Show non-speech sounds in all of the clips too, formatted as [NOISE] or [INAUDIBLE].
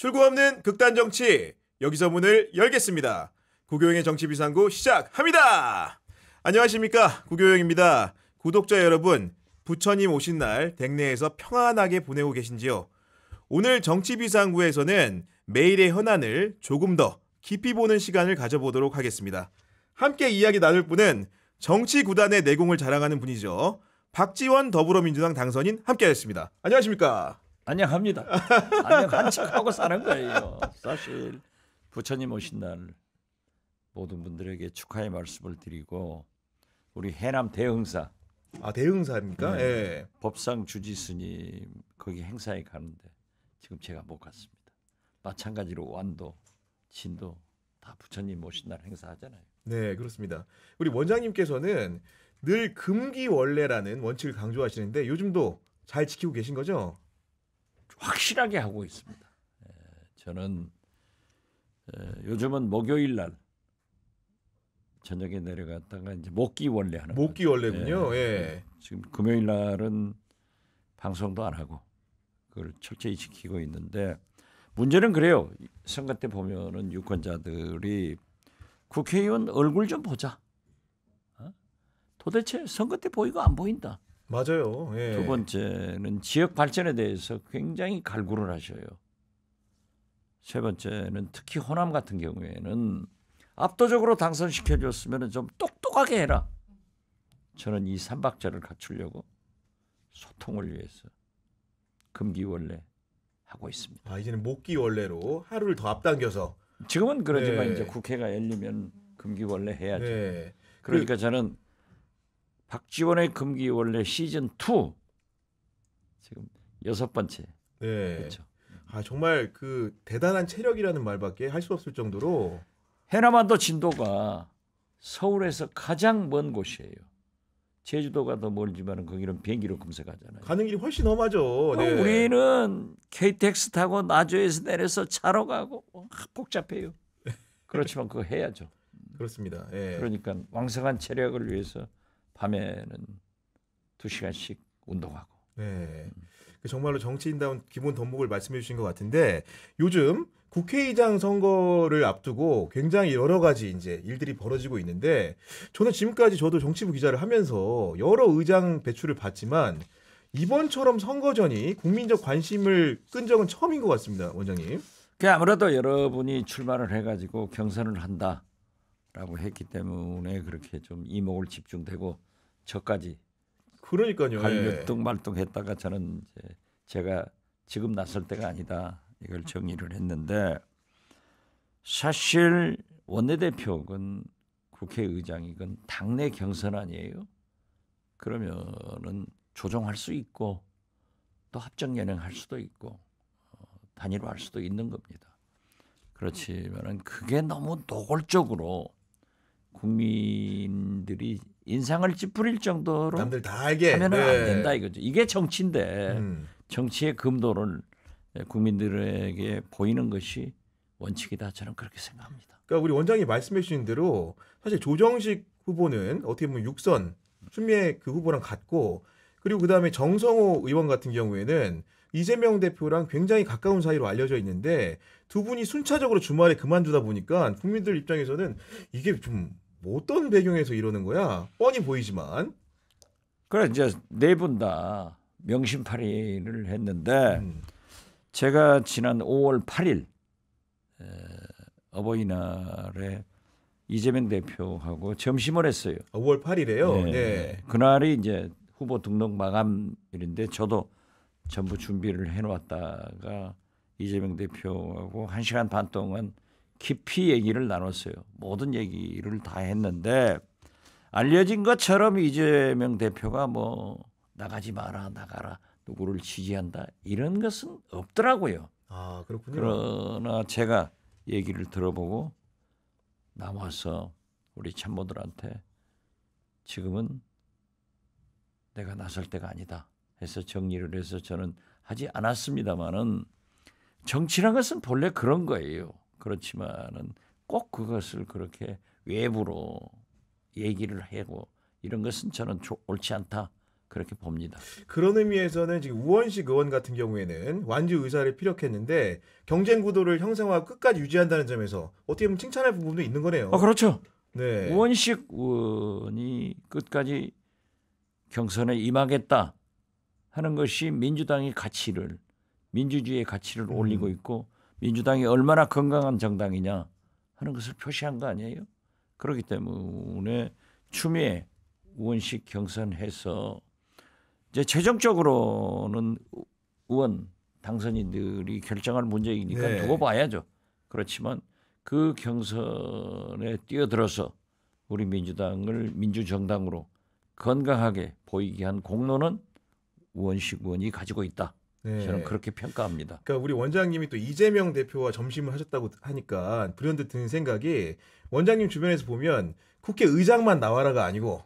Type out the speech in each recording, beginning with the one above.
출구 없는 극단 정치 여기서 문을 열겠습니다. 구교영의 정치 비상구 시작합니다. 안녕하십니까 구교영입니다. 구독자 여러분, 부처님 오신 날 댁내에서 평안하게 보내고 계신지요? 오늘 정치 비상구에서는 매일의 현안을 조금 더 깊이 보는 시간을 가져보도록 하겠습니다. 함께 이야기 나눌 분은 정치 구단의 내공을 자랑하는 분이죠. 박지원 더불어민주당 당선인 함께하겠습니다. 안녕하십니까? 안녕합니다. 안녕한 척하고 사는 거예요. 사실 부처님 오신 날 모든 분들에게 축하의 말씀을 드리고 우리 해남 대흥사 아 대흥사입니까? 네. 예. 법상 주지 스님 거기 행사에 가는데 지금 제가 못 갔습니다. 마찬가지로 완도, 진도 다 부처님 모신 날 행사하잖아요. 네 그렇습니다. 우리 원장님께서는 늘 금기원래라는 원칙을 강조하시는데 요즘도 잘 지키고 계신 거죠? 확실하게 하고 있습니다. 예, 저는 예, 요즘은 목요일 날 저녁에 내려갔다가 이제 목기 원래 하는 목기 원래군요. 예, 예. 예. 지금 금요일 날은 방송도 안 하고 그걸 철저히 지키고 있는데 문제는 그래요. 선거 때 보면은 유권자들이 국회의원 얼굴 좀 보자. 어? 도대체 선거 때 보이고 안 보인다. 맞아요. 예. 두 번째는 지역 발전에 대해서 굉장히 갈구를 하셔요. 세 번째는 특히 호남 같은 경우에는 압도적으로 당선시켜 줬으면 좀 똑똑하게 해라. 저는 이 삼박자를 갖추려고 소통을 위해서 금기원래 하고 있습니다. 아 이제는 목기원래로 하루를 더 앞당겨서 지금은 그러지만 네. 이제 국회가 열리면 금기원래 해야죠. 네. 그러니까 그... 저는 박지원의 금기 원래 시즌 2 지금 여섯 번째. 네. 그렇죠. 아 정말 그 대단한 체력이라는 말밖에 할 수 없을 정도로 해남한도 진도가 서울에서 가장 먼 곳이에요. 제주도가 더 멀지만은 거기는 비행기로 검색하잖아요. 가는 길이 훨씬 험하죠. 네. 우리는 KTX 타고 나주에서 내려서 차로 가고 아, 복잡해요. [LAUGHS] 그렇지만 그거 해야죠. 그렇습니다. 예. 그러니까 왕성한 체력을 위해서 밤에는 2 시간씩 운동하고. 네. 그 정말로 정치인다운 기본 덤목을 말씀해 주신 것 같은데 요즘 국회의장 선거를 앞두고 굉장히 여러 가지 이제 일들이 벌어지고 있는데 저는 지금까지 저도 정치부 기자를 하면서 여러 의장 배출을 봤지만 이번처럼 선거전이 국민적 관심을 끈 적은 처음인 것 같습니다, 원장님. 그 아무래도 여러분이 출마를 해가지고 경선을 한다라고 했기 때문에 그렇게 좀 이목을 집중되고 저까지 그러니까요. 예. 갈등말 말뚝했다가 저는 이제 제가 지금 나설 때가 아니다 이걸 정의를 했는데 사실 원내대표건 국회의장이건 당내 경선 아니에요. 그러면은 조정할 수 있고 또 합정 연행할 수도 있고 어, 단일화할 수도 있는 겁니다. 그렇지만은 그게 너무 노골적으로 국민들이 인상을 찌푸릴 정도로 남들 다 알게 하면 네. 안 된다 이거죠. 이게 정치인데 음. 정치의 금도를 국민들에게 보이는 것이 원칙이다. 저는 그렇게 생각합니다. 그러니까 우리 원장이 말씀해 주신 대로 사실 조정식 후보는 어떻게 보면 육선 추미애 그 후보랑 같고 그리고 그다음에 정성호 의원 같은 경우에는 이재명 대표랑 굉장히 가까운 사이로 알려져 있는데 두 분이 순차적으로 주말에 그만두다 보니까 국민들 입장에서는 이게 좀뭐 어떤 배경에서 이러는 거야? 뻔히 보이지만. 그래 이제 네분 다 명심팔이를 했는데 음. 제가 지난 5월 8일 에, 어버이날에 이재명 대표하고 점심을 했어요. 5월 아, 8일에요. 네. 네. 그날이 이제 후보 등록 마감일인데 저도 전부 준비를 해놓았다가 이재명 대표하고 1 시간 반 동안 깊이 얘기를 나눴어요. 모든 얘기를 다 했는데 알려진 것처럼 이재명 대표가 뭐 나가지 마라 나가라 누구를 지지한다 이런 것은 없더라고요. 아 그렇군요. 그러나 제가 얘기를 들어보고 남아서 우리 참모들한테 지금은 내가 나설 때가 아니다 해서 정리를 해서 저는 하지 않았습니다마는 정치란 것은 본래 그런 거예요. 그렇지만은 꼭 그것을 그렇게 외부로 얘기를 하고 이런 것은 저는 옳지 않다. 그렇게 봅니다. 그런 의미에서는 지금 우원식 의원 같은 경우에는 완주 의사를 피력했는데 경쟁 구도를 형성하 끝까지 유지한다는 점에서 어떻게 보면 칭찬할 부분도 있는 거네요. 어, 그렇죠. 네. 우원식 의원이 끝까지 경선에 임하겠다 하는 것이 민주당의 가치를 민주주의의 가치를 음. 올리고 있고 민주당이 얼마나 건강한 정당이냐 하는 것을 표시한 거 아니에요? 그렇기 때문에 추미애 의원식 경선해서 이제 최종적으로는 의원 당선인들이 결정할 문제이니까 네. 두고 봐야죠. 그렇지만 그 경선에 뛰어들어서 우리 민주당을 민주정당으로 건강하게 보이게 한 공로는 우원식 의원이 가지고 있다. 네. 저는 그렇게 평가합니다. 그러니까 우리 원장님이 또 이재명 대표와 점심을 하셨다고 하니까 불현듯 드는 생각이 원장님 주변에서 보면 국회의장만 나와라가 아니고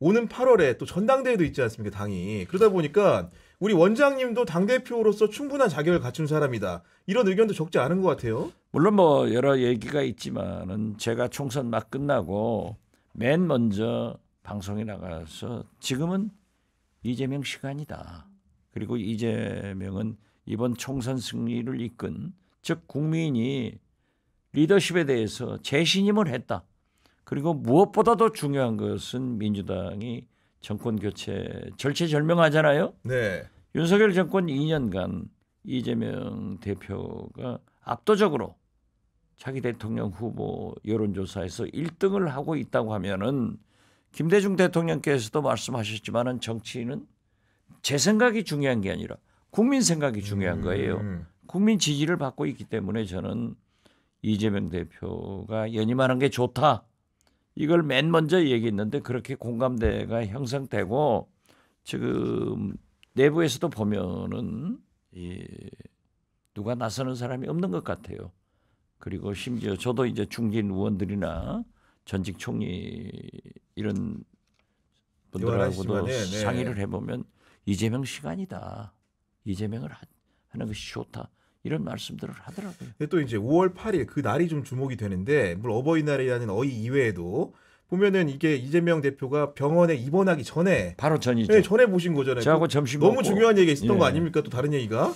오는 8월에 또 전당대회도 있지 않습니까 당이 그러다 보니까 우리 원장님도 당 대표로서 충분한 자격을 갖춘 사람이다 이런 의견도 적지 않은 것 같아요. 물론 뭐 여러 얘기가 있지만은 제가 총선 막 끝나고 맨 먼저 방송에 나가서 지금은 이재명 시간이다. 그리고 이재명은 이번 총선 승리를 이끈 즉 국민이 리더십에 대해서 재신임을 했다. 그리고 무엇보다도 중요한 것은 민주당이 정권 교체 절체절명하잖아요. 네. 윤석열 정권 2년간 이재명 대표가 압도적으로 자기 대통령 후보 여론조사에서 1등을 하고 있다고 하면은 김대중 대통령께서도 말씀하셨지만은 정치인은 제 생각이 중요한 게 아니라 국민 생각이 중요한 거예요. 음, 음. 국민 지지를 받고 있기 때문에 저는 이재명 대표가 연임하는 게 좋다. 이걸 맨 먼저 얘기했는데 그렇게 공감대가 형성되고 지금 내부에서도 보면은 이 누가 나서는 사람이 없는 것 같아요. 그리고 심지어 저도 이제 중진 의원들이나 전직 총리 이런 분들하고도 네, 네. 상의를 해보면 이재명 시간이다. 이재명을 하는 것이 좋다. 이런 말씀들을 하더라고요. 또 이제 5월 8일 그 날이 좀 주목이 되는데 물 어버이날이라는 어이 이외에도 보면은 이게 이재명 대표가 병원에 입원하기 전에 바로 전이죠. 네, 전에 보신 거잖아요. 저하고 점심 너무 먹고. 중요한 얘기 있었던 예. 거 아닙니까? 또 다른 얘기가?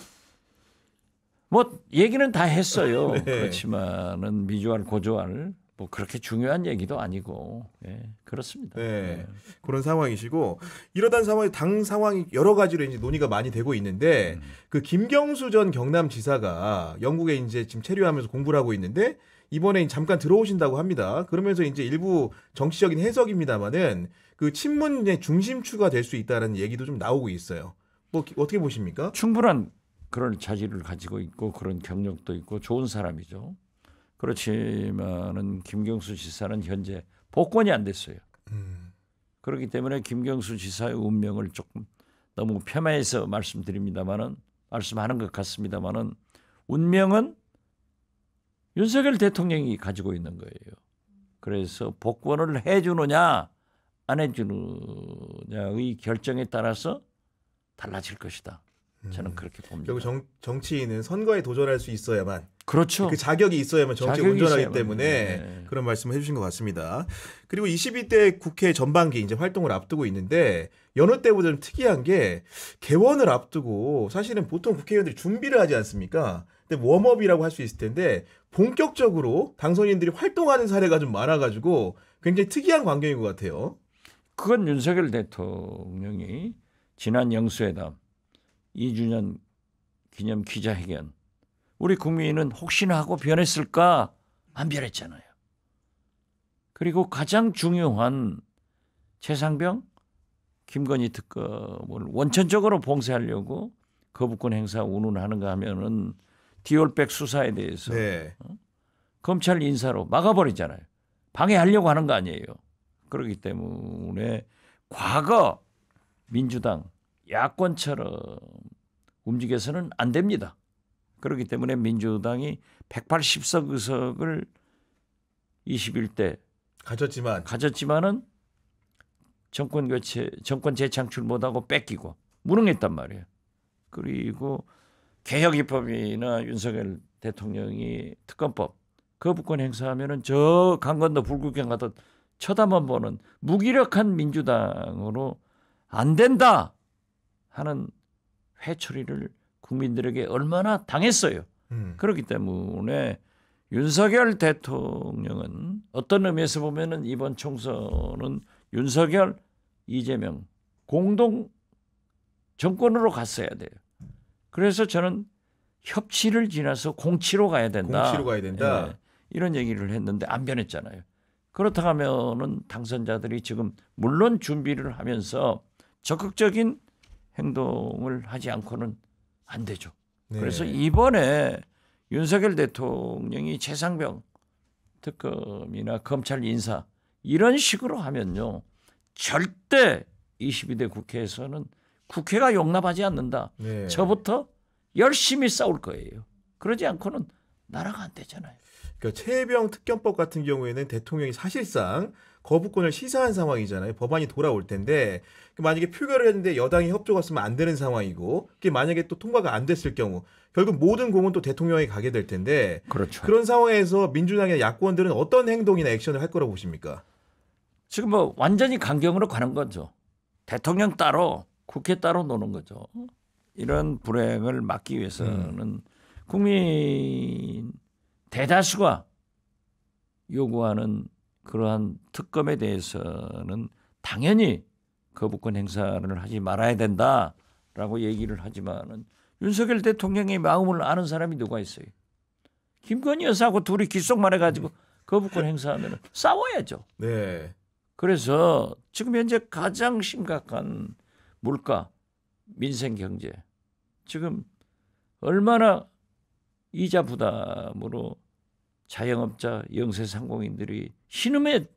뭐 얘기는 다 했어요. [LAUGHS] 네. 그렇지만은 미주알 고조알 뭐 그렇게 중요한 얘기도 아니고 예, 그렇습니다. 네, 네. 그런 상황이시고 이러던 상황이 당 상황이 여러 가지로 이제 논의가 많이 되고 있는데 음. 그 김경수 전 경남지사가 영국에 이제 지금 체류하면서 공부를 하고 있는데 이번에 잠깐 들어오신다고 합니다. 그러면서 이제 일부 정치적인 해석입니다만은 그 친문의 중심추가 될 수 있다는 얘기도 좀 나오고 있어요. 뭐 어떻게 보십니까? 충분한 그런 자질을 가지고 있고 그런 경력도 있고 좋은 사람이죠. 그렇지만은 김경수 지사는 현재 복권이 안 됐어요. 음. 그렇기 때문에 김경수 지사의 운명을 조금 너무 폄하해서 말씀드립니다만은 말씀하는 것 같습니다만은 운명은 윤석열 대통령이 가지고 있는 거예요. 그래서 복권을 해주느냐 안 해주느냐의 결정에 따라서 달라질 것이다. 저는 그렇게 봅니다. 결국 정, 정치인은 선거에 도전할 수 있어야만 그렇죠. 그 자격이 있어야만 정치에 운전하기 때문에 네. 그런 말씀을 해주신 것 같습니다. 그리고 22대 국회 전반기 이제 활동을 앞두고 있는데 여느 때보다 좀 특이한 게 개원을 앞두고 사실은 보통 국회의원들이 준비를 하지 않습니까? 근데 웜업이라고 할 수 있을 텐데 본격적으로 당선인들이 활동하는 사례가 좀 많아가지고 굉장히 특이한 광경인 것 같아요. 그건 윤석열 대통령이 지난 영수회담 2주년 기념 기자회견. 우리 국민은 혹시나 하고 변했을까? 안 변했잖아요. 그리고 가장 중요한 최상병 김건희 특검을 원천적으로 봉쇄하려고 거부권 행사 운운하는가 하면은 디올백 수사에 대해서 네. 어? 검찰 인사로 막아버리잖아요. 방해하려고 하는 거 아니에요. 그렇기 때문에 과거 민주당 야권처럼 움직여서는 안 됩니다. 그렇기 때문에 민주당이 180석 의석을 21대 가졌지만 가졌지만은 정권 교체 정권 재창출 못하고 뺏기고 무능했단 말이에요. 그리고 개혁 입법이나 윤석열 대통령이 특검법 거부권 그 행사하면은 저 강건도 불국경 가듯 쳐다만 보는 무기력한 민주당으로 안 된다. 하는 회초리를 국민들에게 얼마나 당했어요. 음. 그렇기 때문에 윤석열 대통령은 어떤 의미에서 보면은 이번 총선은 윤석열, 이재명 공동 정권으로 갔어야 돼요. 그래서 저는 협치를 지나서 공치로 가야 된다. 공치로 가야 된다. 예, 이런 얘기를 했는데 안 변했잖아요. 그렇다 하면은 당선자들이 지금 물론 준비를 하면서 적극적인 행동을 하지 않고는 안 되죠. 네. 그래서 이번에 윤석열 대통령이 최상병 특검이나 검찰 인사 이런 식으로 하면요. 절대 22대 국회에서는 국회가 용납하지 않는다. 네. 저부터 열심히 싸울 거예요. 그러지 않고는 나라가 안 되잖아요. 그러니까 최병 특검법 같은 경우에는 대통령이 사실상 거부권을 시사한 상황이잖아요. 법안이 돌아올 텐데 그 만약에 표결을 했는데 여당이 협조갔으면 안 되는 상황이고 그게 만약에 또 통과가 안 됐을 경우 결국 모든 공은 또 대통령에 가게 될 텐데 그렇죠. 그런 상황에서 민주당의 야권들은 어떤 행동이나 액션을 할 거라고 보십니까? 지금 뭐 완전히 강경으로 가는 거죠. 대통령 따로 국회 따로 노는 거죠. 이런 불행을 막기 위해서는 음. 국민 대다수가 요구하는 그러한 특검에 대해서는 당연히 거부권 행사를 하지 말아야 된다라고 얘기를 하지만은 윤석열 대통령의 마음을 아는 사람이 누가 있어요? 김건희 여사하고 둘이 기속만 해가지고 거부권 행사하면 싸워야죠. 네. 그래서 지금 현재 가장 심각한 물가, 민생 경제 지금 얼마나 이자 부담으로 자영업자, 영세 상공인들이 신음의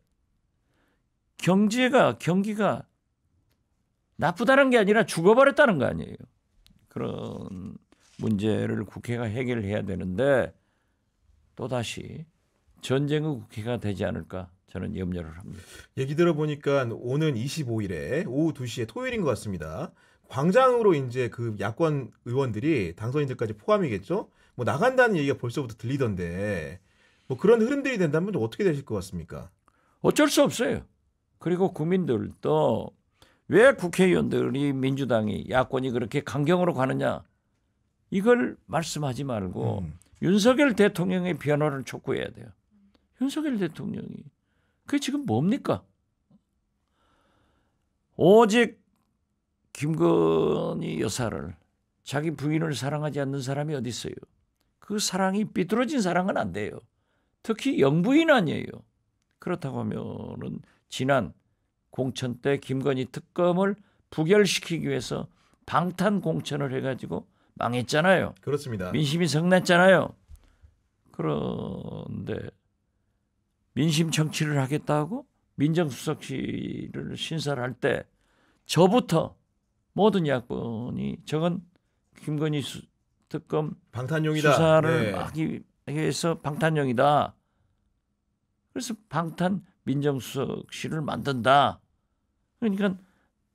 경제가 경기가 나쁘다는 게 아니라 죽어버렸다는 거 아니에요. 그런 문제를 국회가 해결해야 되는데 또 다시 전쟁의 국회가 되지 않을까 저는 염려를 합니다. 얘기 들어보니까 오는 25일에 오후 2시에 토요일인 것 같습니다. 광장으로 이제 그 야권 의원들이 당선인들까지 포함이겠죠? 뭐 나간다는 얘기가 벌써부터 들리던데 뭐 그런 흐름들이 된다면 어떻게 되실 것 같습니까? 어쩔 수 없어요. 그리고 국민들도 왜 국회의원들이 민주당이 야권이 그렇게 강경으로 가느냐 이걸 말씀하지 말고 음. 윤석열 대통령의 변화를 촉구해야 돼요. 윤석열 대통령이 그게 지금 뭡니까? 오직 김건희 여사를 자기 부인을 사랑하지 않는 사람이 어디 있어요? 그 사랑이 삐뚤어진 사랑은 안 돼요. 특히 영부인 아니에요. 그렇다고 하면은 지난 공천 때 김건희 특검을 부결시키기 위해서 방탄 공천을 해가지고 망했잖아요. 그렇습니다. 민심이 성났잖아요. 그런데 민심 정치를 하겠다고 민정수석실을 신설할 때 저부터 모든 야권이 저건 김건희 수, 특검 방탄용이다. 수사를 네. 예. 하기 그래서 방탄령이다. 그래서 방탄 민정수석실을 만든다. 그러니까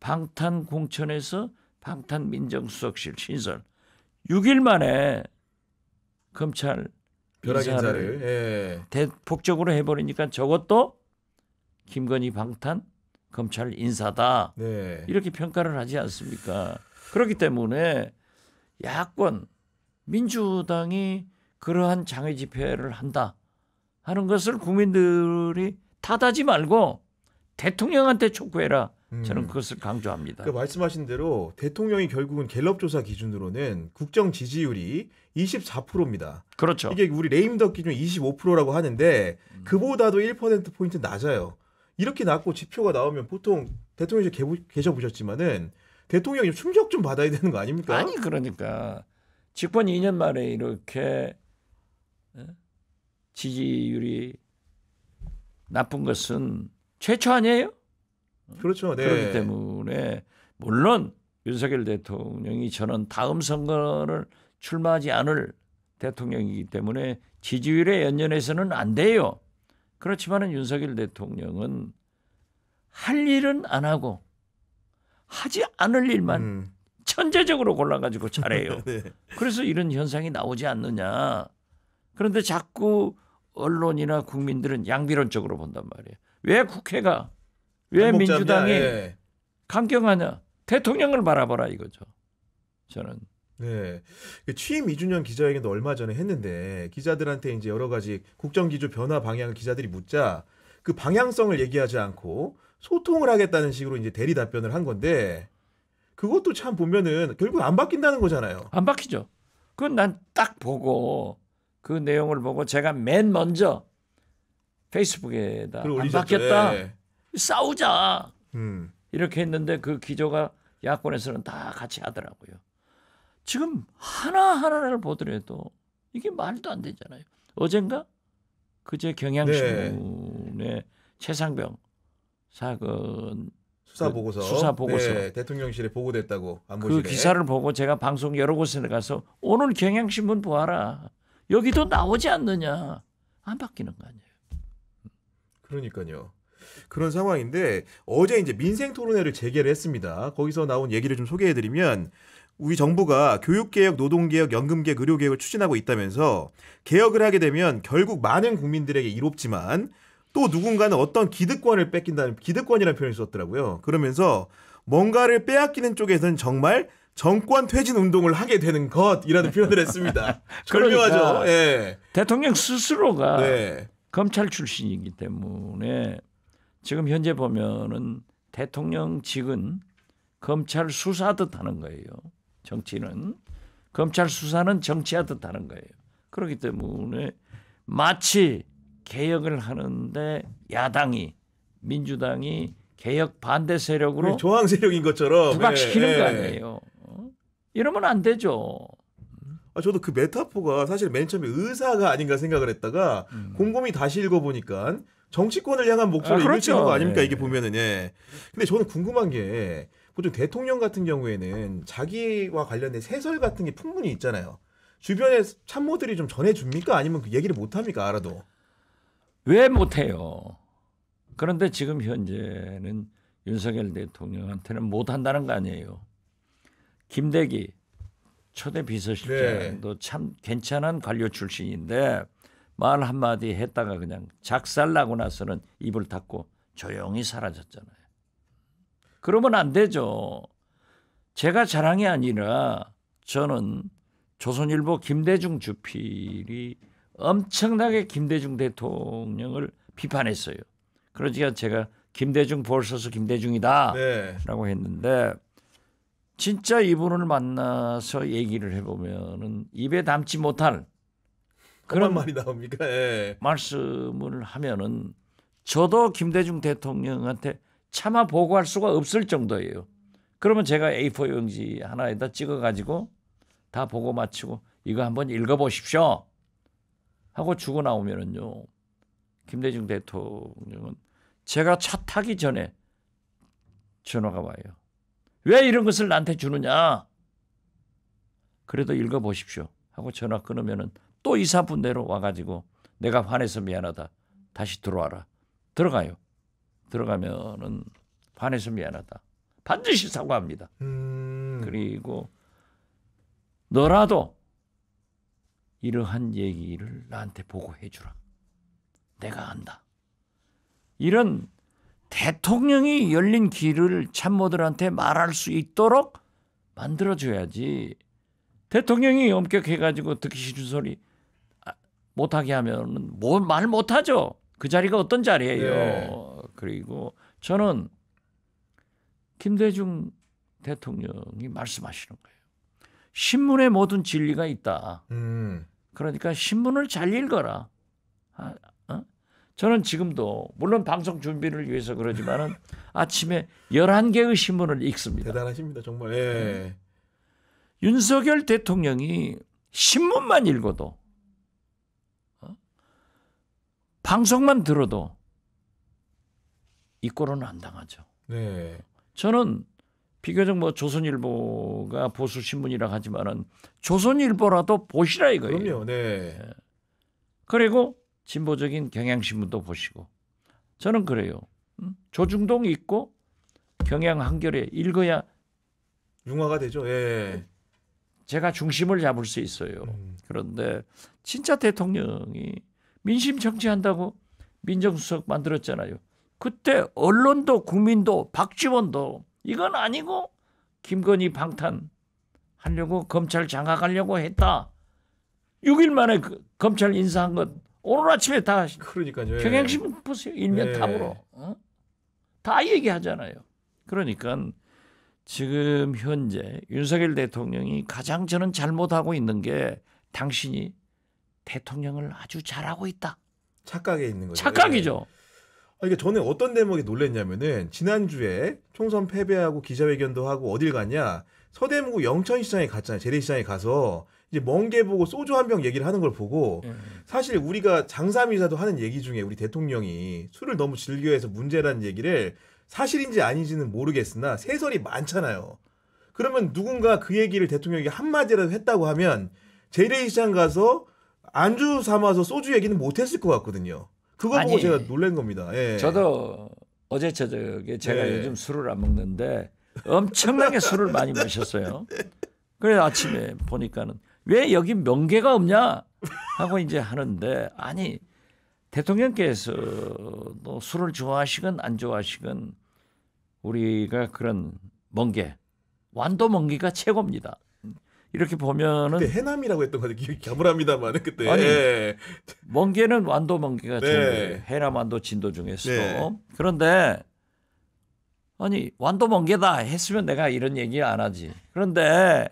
방탄 공천에서 방탄 민정수석실 신설. 6일 만에 검찰 인사를 예. 대폭적으로 해버리니까 저것도 김건희 방탄 검찰 인사다. 네. 이렇게 평가를 하지 않습니까? 그렇기 때문에 야권 민주당이 그러한 장외 집회를 한다 하는 것을 국민들이 탓하지 말고 대통령한테 촉구해라. 음. 저는 그것을 강조합니다. 그 말씀하신 대로 대통령이 결국은 갤럽 조사 기준으로는 국정 지지율이 24%입니다. 그렇죠. 이게 우리 레임덕 기준 25%라고 하는데 음. 그보다도 1% 포인트 낮아요. 이렇게 낮고 지표가 나오면 보통 대통령실 계셔 보셨지만은 대통령이 충격 좀 받아야 되는 거 아닙니까? 아니 그러니까 집권 2년 만에 이렇게 예? 지지율이 나쁜 것은 최초 아니에요? 그렇죠. 네. 그렇기 때문에 물론 윤석열 대통령이 저는 다음 선거를 출마하지 않을 대통령이기 때문에 지지율에 연연해서는 안 돼요. 그렇지만은 윤석열 대통령은 할 일은 안 하고 하지 않을 일만 음. 천재적으로 골라가지고 잘해요. [LAUGHS] 네. 그래서 이런 현상이 나오지 않느냐. 그런데 자꾸 언론이나 국민들은 양비론적으로 본단 말이에요. 왜 국회가 왜 민주당이 예. 강경하냐? 대통령을 바라보라 이거죠. 저는. 네. 그 취임 2주년 기자회견도 얼마 전에 했는데 기자들한테 이제 여러 가지 국정 기조 변화 방향을 기자들이 묻자 그 방향성을 얘기하지 않고 소통을 하겠다는 식으로 이제 대리 답변을 한 건데 그것도 참 보면은 결국 안 바뀐다는 거잖아요. 안 바뀌죠. 그건 난 딱 보고 그 내용을 보고 제가 맨 먼저 페이스북에다 안바뀌었다 예. 싸우자 음. 이렇게 했는데 그 기조가 야권에서는 다 같이 하더라고요. 지금 하나하나를 보더라도 이게 말도 안 되잖아요. 어젠가 그제 경향신문에 네. 최상병 사건 수사 그 보고서 그 수사 보고서 네, 대통령실에 보고됐다고 그 안보그 기사를 보고 제가 방송 여러 곳에 가서 오늘 경향신문 보아라 여기도 나오지 않느냐. 안 바뀌는 거 아니에요. 그러니까요. 그런 상황인데 어제 이제 민생 토론회를 재개를 했습니다. 거기서 나온 얘기를 좀 소개해 드리면 우리 정부가 교육개혁, 노동개혁, 연금개혁, 의료개혁을 추진하고 있다면서 개혁을 하게 되면 결국 많은 국민들에게 이롭지만 또 누군가는 어떤 기득권을 뺏긴다는 기득권이라는 표현을 썼더라고요. 그러면서 뭔가를 빼앗기는 쪽에서는 정말 정권 퇴진 운동을 하게 되는 것이라는 표현을 했습니다. [LAUGHS] 그러니까 절묘하죠. 그러니까 예. 대통령 스스로가 네. 검찰 출신이기 때문에 지금 현재 보면은 대통령직은 검찰 수사듯 하는 거예요. 정치는 검찰 수사는 정치하듯 하는 거예요. 그렇기 때문에 마치 개혁을 하는데 야당이 민주당이 개혁 반대 세력으로 조항 네, 세력인 것처럼 부각시키는 예, 예. 거 아니에요. 이러면 안 되죠. 아, 저도 그 메타포가 사실 맨 처음에 의사가 아닌가 생각을 했다가 음. 곰곰이 다시 읽어보니까 정치권을 향한 목소리를 아, 그렇죠. 읽는 거 아닙니까 네. 이게 예. 보면은 예. 근데 저는 궁금한 게 보통 대통령 같은 경우에는 자기와 관련된 세설 같은 게 풍문이 있잖아요. 주변에 참모들이 좀 전해줍니까? 아니면 그 얘기를 못합니까? 알아도. 왜 못해요? 그런데 지금 현재는 윤석열 대통령한테는 못한다는 거 아니에요. 김대기 초대 비서실장도 네. 참 괜찮은 관료 출신인데 말 한마디 했다가 그냥 작살나고 나서는 입을 닫고 조용히 사라졌잖아요. 그러면 안 되죠. 제가 자랑이 아니라 저는 조선일보 김대중 주필이 엄청나게 김대중 대통령을 비판했어요. 그러니까 제가 김대중 벌써서 김대중이다라고 네. 했는데 진짜 이분을 만나서 얘기를 해보면은 입에 담지 못할 그런 말이 나옵니까? 예. 말씀을 하면은 저도 김대중 대통령한테 차마 보고할 수가 없을 정도예요. 그러면 제가 A4 용지 하나에다 찍어가지고 다 보고 마치고 이거 한번 읽어보십시오. 하고 주고 나오면은요. 김대중 대통령은 제가 차 타기 전에 전화가 와요. 왜 이런 것을 나한테 주느냐? 그래도 읽어보십시오. 하고 전화 끊으면또 이사분대로 와가지고 내가 화내서 미안하다. 다시 들어와라. 들어가요. 들어가면은 화내서 미안하다. 반드시 사과합니다. 음. 그리고 너라도 이러한 얘기를 나한테 보고해 주라. 내가 안다. 이런 대통령이 열린 길을 참모들한테 말할 수 있도록 만들어줘야지. 대통령이 엄격해가지고 듣기 싫은 소리 아, 못하게 하면 뭐말 못하죠. 그 자리가 어떤 자리예요. 네. 그리고 저는 김대중 대통령이 말씀하시는 거예요. 신문의 모든 진리가 있다. 음. 그러니까 신문을 잘 읽어라. 아, 저는 지금도 물론 방송 준비를 위해서 그러지만은 아침에 11개의 신문을 읽습니다. 대단하십니다. 정말. 예. 네. 윤석열 대통령이 신문만 읽어도 어? 방송만 들어도 이 꼴은 안 당하죠. 네. 저는 비교적 뭐 조선일보가 보수 신문이라 하지만은 조선일보라도 보시라 이거예요. 그럼요. 네. 예. 그리고 진보적인 경향신문도 보시고 저는 그래요. 음. 조중동 있고 경향 한겨레 읽어야 융화가 되죠. 예, 예. 제가 중심을 잡을 수 있어요. 음. 그런데 진짜 대통령이 민심 정치한다고 민정수석 만들었잖아요. 그때 언론도 국민도 박지원도 이건 아니고 김건희 방탄 하려고 검찰 장악하려고 했다. 6일 만에 그 검찰 인사한 건 오늘 아침에 다 그러니까요. 예. 경향신문 보세요. 일면 탑으로 예. 어? 다 얘기하잖아요. 그러니까 지금 현재 윤석열 대통령이 가장 저는 잘못하고 있는 게 당신이 대통령을 아주 잘하고 있다. 착각에 있는 거죠. 착각이죠. 예. 아, 이게 저는 어떤 대목에 놀랬냐면은 지난주에 총선 패배하고 기자회견도 하고 어딜 갔냐 서대문구 영천시장에 갔잖아요. 재래시장에 가서 이제 멍게 보고 소주 한 병 얘기를 하는 걸 보고 음. 사실 우리가 장사미사도 하는 얘기 중에 우리 대통령이 술을 너무 즐겨해서 문제라는 얘기를 사실인지 아닌지는 모르겠으나 세설이 많잖아요. 그러면 누군가 그 얘기를 대통령에게 한마디라도 했다고 하면 재래시장 가서 안주 삼아서 소주 얘기는 못했을 것 같거든요. 그거 보고 제가 놀란 겁니다. 예. 저도 어제 저녁에 제가 예. 요즘 술을 안 먹는데 엄청나게 술을 많이 마셨어요. 그래서 아침에 보니까는 왜 여기 명계가 없냐 하고 이제 하는데 아니 대통령께서도 술을 좋아하시건 안 좋아하시건 우리가 그런 멍게 완도 멍게가 최고입니다. 이렇게 보면은 그때 해남이라고 했던 거 기억이 가물합니다만 그때 아니 예. 멍게는 완도 멍게가 네. 제일 네. 해남 완도 진도 중에서 네. 그런데 아니 완도 멍게다 했으면 내가 이런 얘기 안 하지 그런데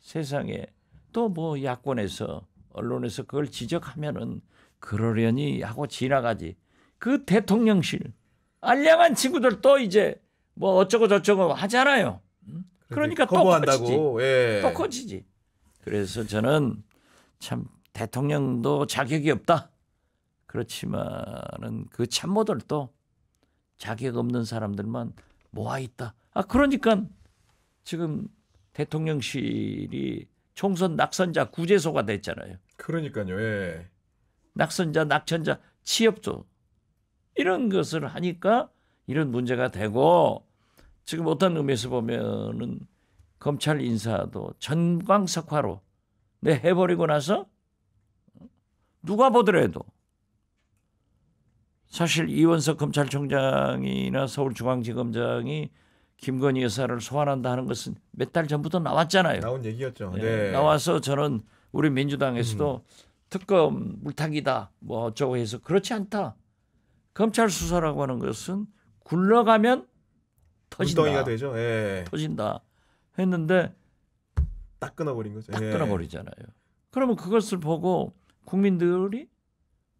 세상에 또뭐 야권에서 언론에서 그걸 지적하면은 그러려니 하고 지나가지. 그 대통령실 알량한 친구들 또 이제 뭐 어쩌고 저쩌고 하잖아요. 그러니까 또 커지지. 예. 또 커지지. 그래서 저는 참 대통령도 자격이 없다. 그렇지만은 그 참모들도 자격 없는 사람들만 모아 있다. 아 그러니까 지금 대통령실이 총선 낙선자 구제소가 됐잖아요. 그러니까요. 예. 낙선자, 낙천자, 취업조 이런 것을 하니까 이런 문제가 되고 지금 어떤 의미에서 보면은 검찰 인사도 전광석화로 내 해버리고 나서 누가 보더라도 사실 이원석 검찰총장이나 서울중앙지검장이 김건희 여사를 소환한다 하는 것은 몇 달 전부터 나왔잖아요. 나온 얘기였죠. 네. 네. 나와서 저는 우리 민주당에서도 음. 특검 물타기다 뭐 어쩌고 해서 그렇지 않다. 검찰 수사라고 하는 것은 굴러가면 터진다. 되죠. 예. 터진다 했는데 딱 끊어버린 거죠. 딱 예. 끊어버리잖아요. 그러면 그것을 보고 국민들이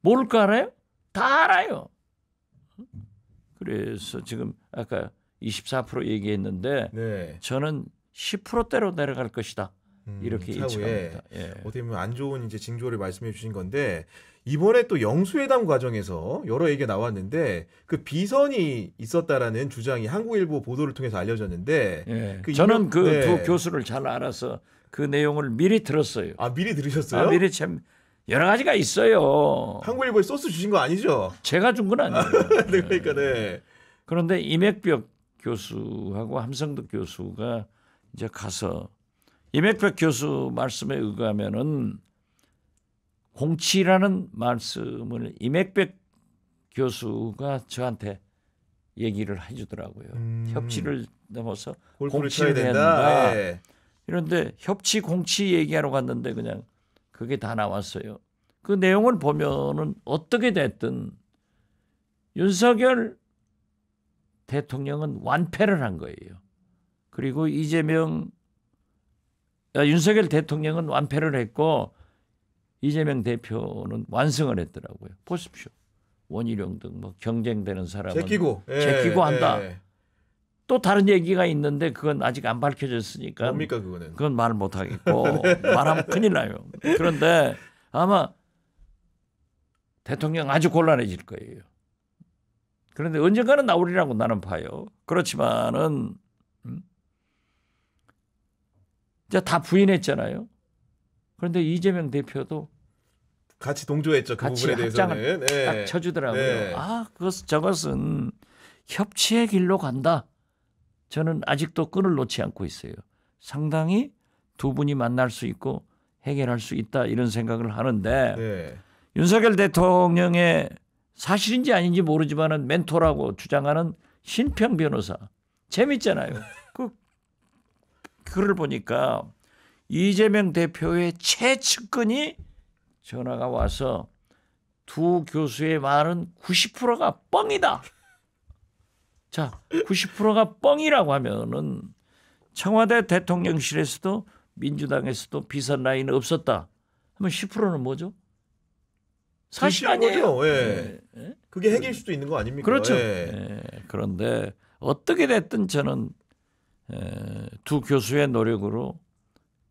모를 거 알아요? 다 알아요. 그래서 지금 아까 24% 얘기했는데 네. 저는 10%대로 내려갈 것이다. 음, 이렇게 예측합니다. 예. 어떻게 보면 안 좋은 이제 징조를 말씀해 주신 건데 이번에 또 영수회담 과정에서 여러 얘기가 나왔는데 그 비선이 있었다라는 주장이 한국일보 보도를 통해서 알려졌는데 예. 그 저는 그두 네. 교수를 잘 알아서 그 내용을 미리 들었어요. 아 미리 들으셨어요? 아, 미리 참 여러 가지가 있어요. 한국일보에 소스 주신 거 아니죠? 제가 준 건 아니에요. [LAUGHS] 네, 그러니까 예. 네. 그런데 임액벽 교수하고 함성덕 교수가 이제 가서 이백백 교수 말씀에 의하면은 공치라는 말씀을 이백백 교수가 저한테 얘기를 해주더라고요. 음. 협치를 넘어서 공치를 해야 된다. 네. 이런데 협치 공치 얘기하러 갔는데 그냥 그게 다 나왔어요. 그 내용을 보면은 어떻게 됐든 윤석열 대통령은 완패를 한 거예요. 그리고 이재명 아, 윤석열 대통령은 완패를 했고 이재명 대표는 완승을 했더라고요. 보십시오. 원희룡 등뭐 경쟁되는 사람은 제끼고 예, 제끼고 한다. 예. 또 다른 얘기가 있는데 그건 아직 안 밝혀졌으니까 뭡니까 그거는 그건 말 못하겠고 [LAUGHS] 네. 말하면 큰일 나요. 그런데 아마 대통령 아주 곤란해질 거예요. 그런데 언젠가는 나오리라고 나는 봐요. 그렇지만은 음? 이제 다 부인했잖아요. 그런데 이재명 대표도 같이 동조했죠. 그 같이 부분에 대해서는 네. 딱 쳐주더라고요. 네. 아, 그것 저것은 협치의 길로 간다. 저는 아직도 끈을 놓지 않고 있어요. 상당히 두 분이 만날 수 있고 해결할 수 있다 이런 생각을 하는데 네. 윤석열 대통령의 사실인지 아닌지 모르지만은 멘토라고 주장하는 신평 변호사 재밌잖아요. [LAUGHS] 그 글을 보니까 이재명 대표의 최측근이 전화가 와서 두 교수의 말은 90%가 뻥이다. 자, 90%가 뻥이라고 하면은 청와대 대통령실에서도 민주당에서도 비선 라인 없었다. 하면 10%는 뭐죠? 사실 아니에 예. 예. 예. 그게 핵일 수도 있는 거 아닙니까? 그렇죠. 예. 예. 그런데 어떻게 됐든 저는 예, 두 교수의 노력으로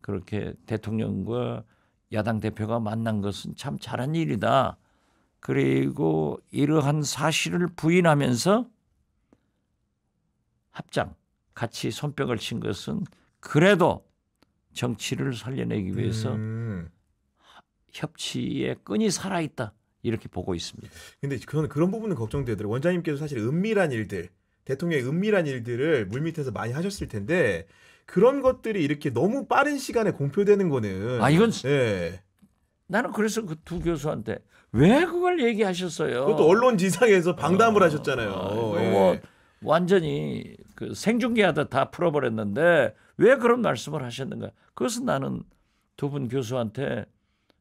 그렇게 대통령과 야당 대표가 만난 것은 참 잘한 일이다. 그리고 이러한 사실을 부인하면서 합장 같이 손뼉을 친 것은 그래도 정치를 살려내기 위해서 음. 협치의 끈이 살아있다 이렇게 보고 있습니다. 근데 저는 그런 부분은 걱정되더라고요. 원장님께서 사실 은밀한 일들, 대통령의 은밀한 일들을 물밑에서 많이 하셨을 텐데 그런 것들이 이렇게 너무 빠른 시간에 공표되는 거는 아 이건 예. 나는 그래서 그 두 교수한테 왜 그걸 얘기하셨어요? 그것도 언론 지상에서 방담을 어, 하셨잖아요. 어, 예. 뭐 완전히 그 생중계하다 다 풀어버렸는데 왜 그런 말씀을 하셨는가? 그것은 나는 두 분 교수한테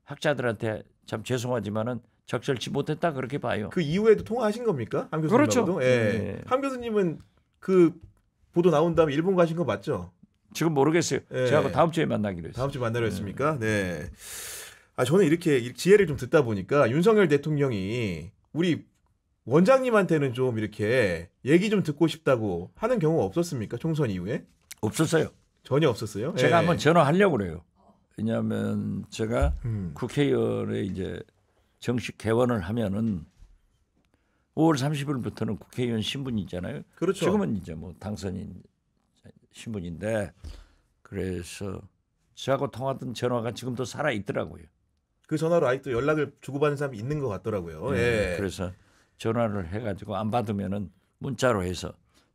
학자들한테 참 죄송하지만은 적절치 못했다 그렇게 봐요. 그 이후에도 통화하신 겁니까? 함 교수님. 그렇죠. 예. 예. 네. 함 교수님은 그 보도 나온 다음에 일본 가신 거 맞죠? 지금 모르겠어요. 예. 제가 그 다음 주에 만나기로 했어요. 다음 주에 만나려 네. 했습니까? 네. 아 저는 이렇게 지혜를 좀 듣다 보니까 윤석열 대통령이 우리 원장님한테는 좀 이렇게 얘기 좀 듣고 싶다고 하는 경우 없었습니까? 총선 이후에? 없었어요. 전혀 없었어요. 제가 예. 한번 전화하려고 그래요. 왜냐하면 제가 음. 국회의원에 이제 정식 개원을 하면은 5월 30일부터는 국회의원 신분이잖아요. 그렇죠. 지금은 이제 뭐 당선인 신분인데 그래서 저하고 통화했던 전화가 지금도 살아 있더라고요. 그 전화로 아직도 연락을 주고받는 사람이 있는 것 같더라고요. 네, 예. 그래서 전화를 해가지고 안 받으면은 문자로 해서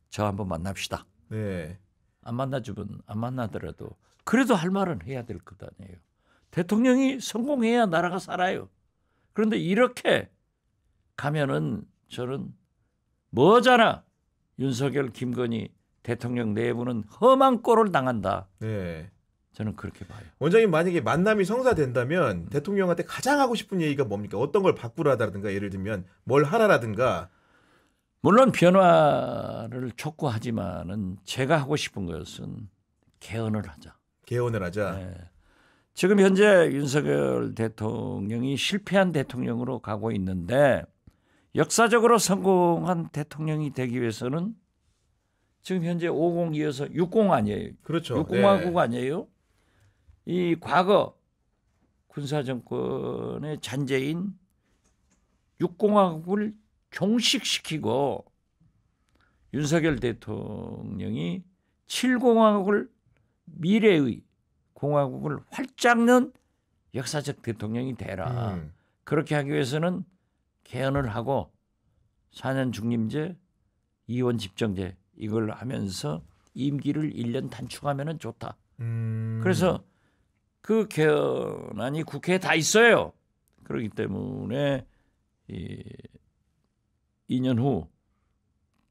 저 한번 만납시다. 네. 안 만나주면 안 만나더라도 그래도 할 말은 해야 될 것 아니에요. 대통령이 성공해야 나라가 살아요. 그런데 이렇게 가면은 저는 뭐잖아. 윤석열, 김건희 대통령 내부는 험한 꼴을 당한다. 네. 저는 그렇게 봐요. 원장님 만약에 만남이 성사된다면 음. 대통령한테 가장 하고 싶은 얘기가 뭡니까? 어떤 걸바꾸라든가 예를 들면 뭘 하라라든가. 물론 변화를 촉구하지만은 제가 하고 싶은 것은 개헌을 하자. 개헌을 하자. 네. 지금 현재 윤석열 대통령이 실패한 대통령으로 가고 있는데 역사적으로 성공한 대통령이 되기 위해서는 지금 현재 50 이어서 60 아니에요. 그렇죠. 60하국 네. 아니에요. 이 과거 군사 정권의 잔재인 60하국을 종식시키고 윤석열 대통령이 70하국을 미래의 공화국을 활짝는 역사적 대통령이 되라. 음. 그렇게 하기 위해서는 개헌을 하고 4년 중임제, 이원 집정제 이걸 하면서 임기를 1년 단축하면은 좋다. 음. 그래서 그 개헌안이 국회에 다 있어요. 그렇기 때문에 이 2년 후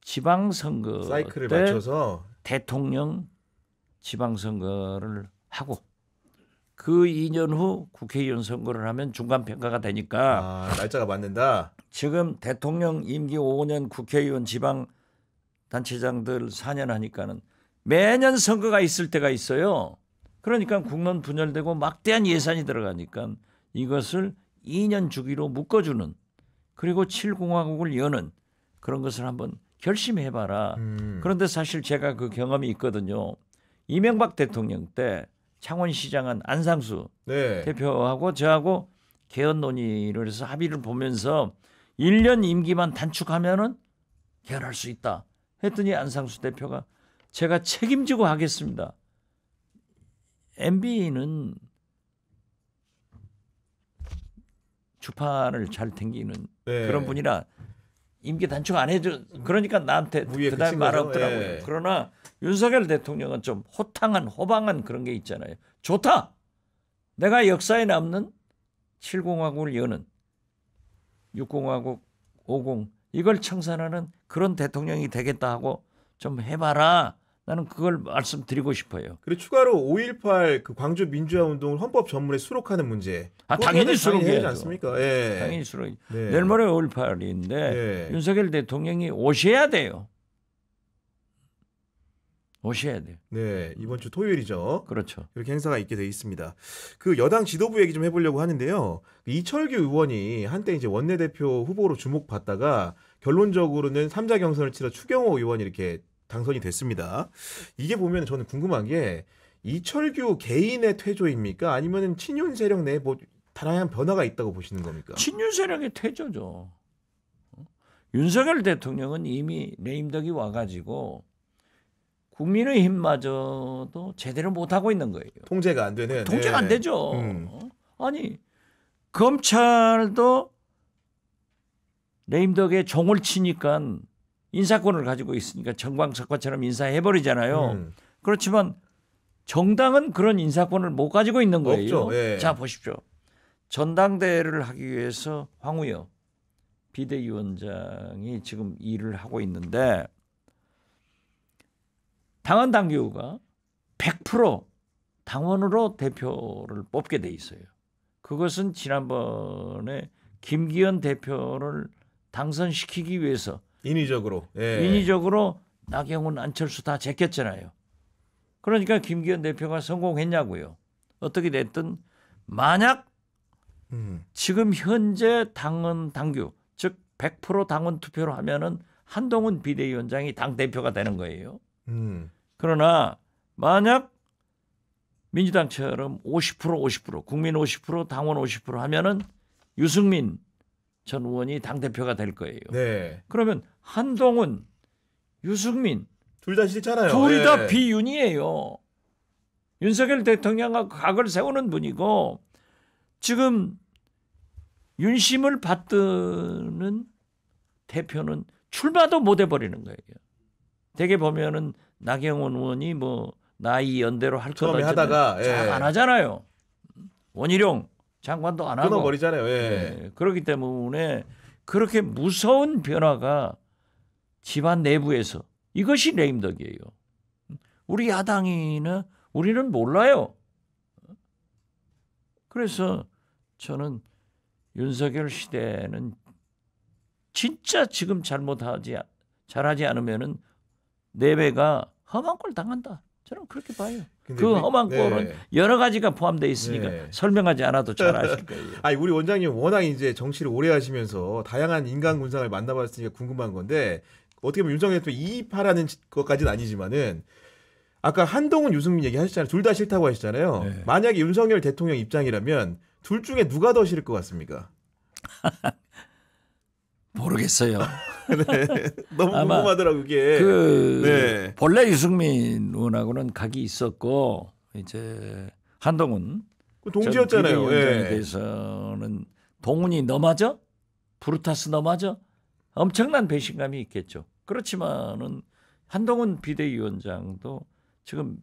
지방선거 사이클을 때 맞춰서 대통령 지방선거를 하고 그 2년 후 국회의원 선거를 하면 중간 평가가 되니까 아, 날짜가 맞는다. 지금 대통령 임기 5년 국회의원 지방 단체장들 4년 하니까는 매년 선거가 있을 때가 있어요. 그러니까 국론 분열되고 막대한 예산이 들어가니까 이것을 2년 주기로 묶어주는 그리고 7공화국을 여는 그런 것을 한번 결심해봐라. 음. 그런데 사실 제가 그 경험이 있거든요. 이명박 대통령 때 창원시장은 안상수 네. 대표하고 저하고 개헌 논의를 해서 합의를 보면서 1년 임기만 단축하면은 개헌할 수 있다. 했더니 안상수 대표가 제가 책임지고 하겠습니다. MB는 주판을잘 챙기는 네. 그런 분이라 임기 단축 안 해줘. 그러니까 나한테 음, 그 그다음 말 없더라고요. 예, 예. 그러나 윤석열 대통령은 좀 호탕한 호방한 그런 게 있잖아요. 좋다. 내가 역사에 남는 7 0화국을 여는 6 0화국50 이걸 청산하는 그런 대통령이 되겠다 하고 좀 해봐라. 나는 그걸 말씀드리고 싶어요. 그리고 추가로 5.18 그 광주 민주화 운동을 헌법 전문에 수록하는 문제. 아 당연히 수록해야지 않습니까? 예. 당연히 수록. 네. 내일 모레 5.18인데 네. 예. 윤석열 대통령이 오셔야 돼요. 오셔야 돼요. 네 이번 주 토요일이죠. 그렇죠. 이렇게 행사가 있게 돼 있습니다. 그 여당 지도부 얘기 좀 해보려고 하는데요. 그 이철규 의원이 한때 이제 원내대표 후보로 주목받다가 결론적으로는 3자 경선을 치러 추경호 의원이 이렇게 당선이 됐습니다. 이게 보면 저는 궁금한 게 이철규 개인의 퇴조입니까? 아니면 친윤 세력 내에 뭐 다양한 변화가 있다고 보시는 겁니까? 친윤 세력의 퇴조죠. 윤석열 대통령은 이미 레임덕이 와가지고 국민의 힘마저도 제대로 못하고 있는 거예요. 통제가 안 되는. 통제가 네. 안 예. 되죠. 음. 아니 검찰도 레임덕에 종을 치니까 인사권을 가지고 있으니까 정광석화처럼 인사해버리잖아요. 음. 그렇지만 정당은 그런 인사권을 못 가지고 있는 거예요. 예. 자 보십시오. 전당대회를 하기 위해서 황우여 비대위원장이 지금 일을 하고 있는데 당헌 당규가 100% 당원으로 대표를 뽑게 돼 있어요. 그것은 지난번에 김기현 대표를 당선시키기 위해서 인위적으로 예. 인위적으로 나경원 안철수 다 제꼈잖아요. 그러니까 김기현 대표가 성공했냐고요. 어떻게 됐든 만약 음. 지금 현재 당은 당규 즉 100% 당원 투표로 하면은 한동훈 비대위원장이 당 대표가 되는 거예요. 음. 그러나 만약 민주당처럼 50% 50% 국민 50% 당원 50% 하면은 유승민 전 의원이 당 대표가 될 거예요. 네. 그러면 한동훈, 유승민 둘 다 싫잖아요. 둘다 예. 비윤이에요. 윤석열 대통령과 각을 세우는 분이고 지금 윤심을 받드는 대표는 출마도 못 해버리는 거예요. 대개 보면은 나경원 의원이 뭐 나이 연대로 할 거다. 하다가 예. 잘안 하잖아요. 원희룡 장관도 안 하고 버리잖아요 예. 예. 그렇기 때문에 그렇게 무서운 변화가 집안 내부에서 이것이 레임덕이에요. 우리 야당이는 우리는 몰라요. 그래서 저는 윤석열 시대는 진짜 지금 잘못하지 잘하지 않으면은 내배가 험한 꼴 당한다. 저는 그렇게 봐요. 그 험한 네. 꼴은 여러 가지가 포함되어 있으니까 네. 설명하지 않아도 잘 아실 [LAUGHS] 거예요. 아니 우리 원장님 워낙 이제 정치를 오래 하시면서 다양한 인간 군상을 만나봤으니까 궁금한 건데 어떻게 보면 윤석열 대통령 이입하라는 것까지는 아니지만은 아까 한동훈 유승민 얘기 하셨잖아요. 둘 다 싫다고 하셨잖아요. 네. 만약에 윤석열 대통령 입장이라면 둘 중에 누가 더 싫을 것 같습니까? [LAUGHS] 모르겠어요. [LAUGHS] 네. 너무 궁금하더라고 그게. 그 네. 본래 유승민 의원하고는 각이 있었고 이제 한동훈 그 동지였잖아요. 예. 대해서는 동훈이 넘어져, 브루타스 넘어져 엄청난 배신감이 있겠죠. 그렇지만은 한동훈 비대위원장도 지금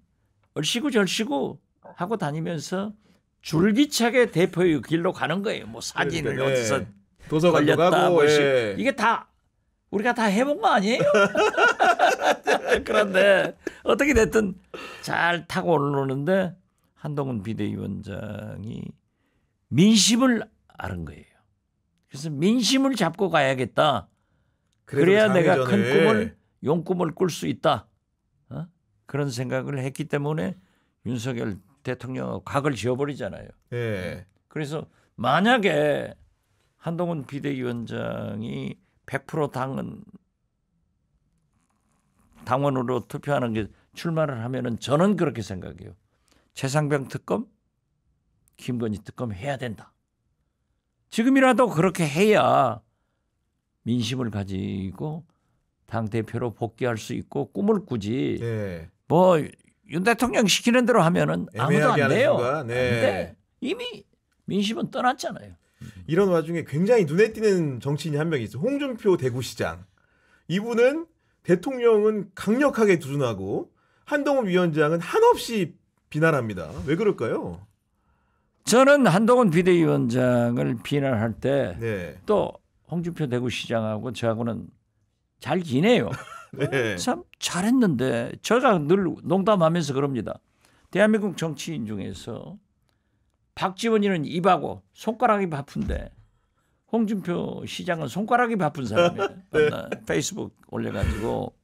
얼씨구절씨구 하고 다니면서 줄기차게 대표의 길로 가는 거예요. 뭐 사진을 그러니까, 네. 어디서 도서관도 가고 뭐 예. 이게 다 우리가 다 해본 거 아니에요? [LAUGHS] 그런데 어떻게 됐든 잘 타고 오르는데 한동훈 비대위원장이 민심을 아는 거예요. 그래서 민심을 잡고 가야겠다. 그래야 내가 전에. 큰 꿈을 용꿈을 꿀 수 있다. 어? 그런 생각을 했기 때문에 윤석열 대통령 각을 지어버리잖아요. 네. 예. 그래서 만약에 한동훈 비대위원장이 100% 당은 당원으로 투표하는 게 출마를 하면은 저는 그렇게 생각해요. 최상병 특검, 김건희 특검 해야 된다. 지금이라도 그렇게 해야 민심을 가지고 당 대표로 복귀할 수 있고 꿈을 꾸지. 네. 예. 뭐윤 대통령 시키는 대로 하면은 아무도 안 돼요. 네. 근 이미 민심은 떠났잖아요. 음. 이런 와중에 굉장히 눈에 띄는 정치인이 한 명 있어. 홍준표 대구시장. 이분은 대통령은 강력하게 두둔하고 한동훈 위원장은 한없이 비난합니다. 왜 그럴까요? 저는 한동훈 비대위원장을 비난할 때또 네. 홍준표 대구시장하고 저하고는 잘 지내요. [LAUGHS] 네. 참 잘했는데 제가 늘 농담하면서 그럽니다. 대한민국 정치인 중에서 박지원이는 입하고 손가락이 바쁜데 홍준표 시장은 손가락이 바쁜 사람이에요. [LAUGHS] 네. 페이스북 올려가지고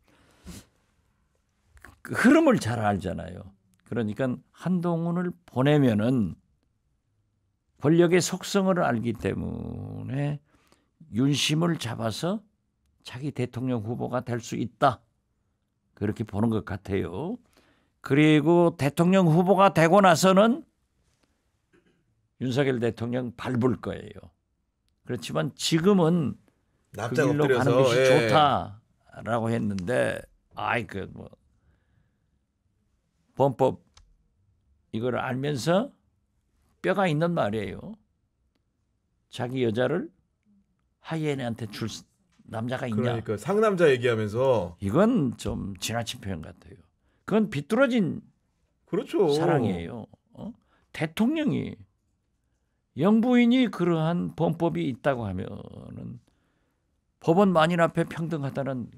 그 흐름을 잘 알잖아요. 그러니까 한동훈을 보내면은 권력의 속성을 알기 때문에 윤심을 잡아서 자기 대통령 후보가 될 수 있다. 그렇게 보는 것 같아요. 그리고 대통령 후보가 되고 나서는 윤석열 대통령 밟을 거예요. 그렇지만 지금은 그 길로 가는 것이 예. 좋다라고 했는데 아이 그뭐 범법 이걸 알면서 뼈가 있는 말이에요. 자기 여자를 하이엔한테 줄 남자가 있냐? 그러니까 상남자 얘기하면서 이건 좀 지나친 표현 같아요. 그건 비뚤어진 그렇죠. 사랑이에요. 어? 대통령이 영부인이 그러한 범법이 있다고 하면은 법원 만인 앞에 평등하다는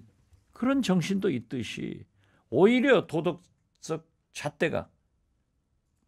그런 정신도 있듯이 오히려 도덕적 잣대가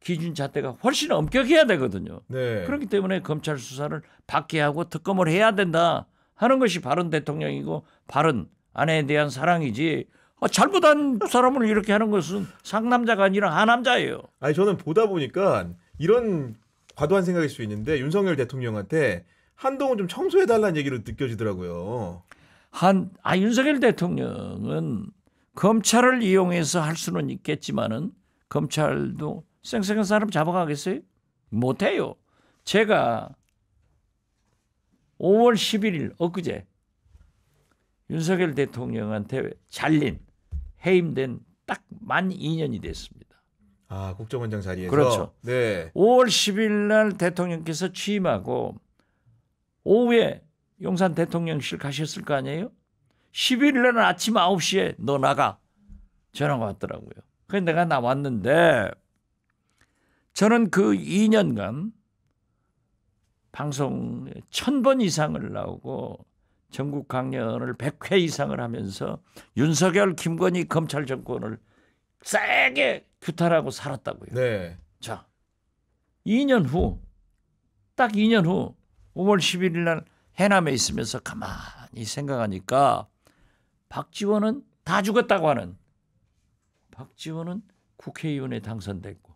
기준 잣대가 훨씬 엄격해야 되거든요. 네. 그렇기 때문에 검찰 수사를 받게 하고 특검을 해야 된다 하는 것이 바른 대통령이고 바른 아내에 대한 사랑이지 아, 잘못한 사람을 이렇게 하는 것은 상남자가 아니라 하남자예요. 아니 저는 보다 보니까 이런 과도한 생각일 수 있는데 윤석열 대통령한테 한동훈 좀 청소해 달라는 얘기로 느껴지더라고요. 한 아 윤석열 대통령은 검찰을 이용해서 할 수는 있겠지만은 검찰도 생생한 사람 잡아가겠어요? 못해요. 제가 5월 11일 엊그제 윤석열 대통령한테 잘린 해임된 딱 만 2년이 됐습니다. 아 국정원장 자리에서 그렇죠. 네. 5월 10일 날 대통령께서 취임하고 오후에 용산 대통령실 가셨을 거 아니에요? 11일 날 아침 9시에 너 나가 전화가 왔더라고요. 그래서 내가 나왔는데 저는 그 2년간 방송 1000번 이상을 나오고 전국 강연을 100회 이상을 하면서 윤석열, 김건희 검찰 정권을 세게 규탄하고 살았다고요. 네. 자, 2년 후, 딱 2년 후, 5월 11일 날 해남에 있으면서 가만히 생각하니까 박지원은 다 죽었다고 하는 박지원은 국회의원에 당선됐고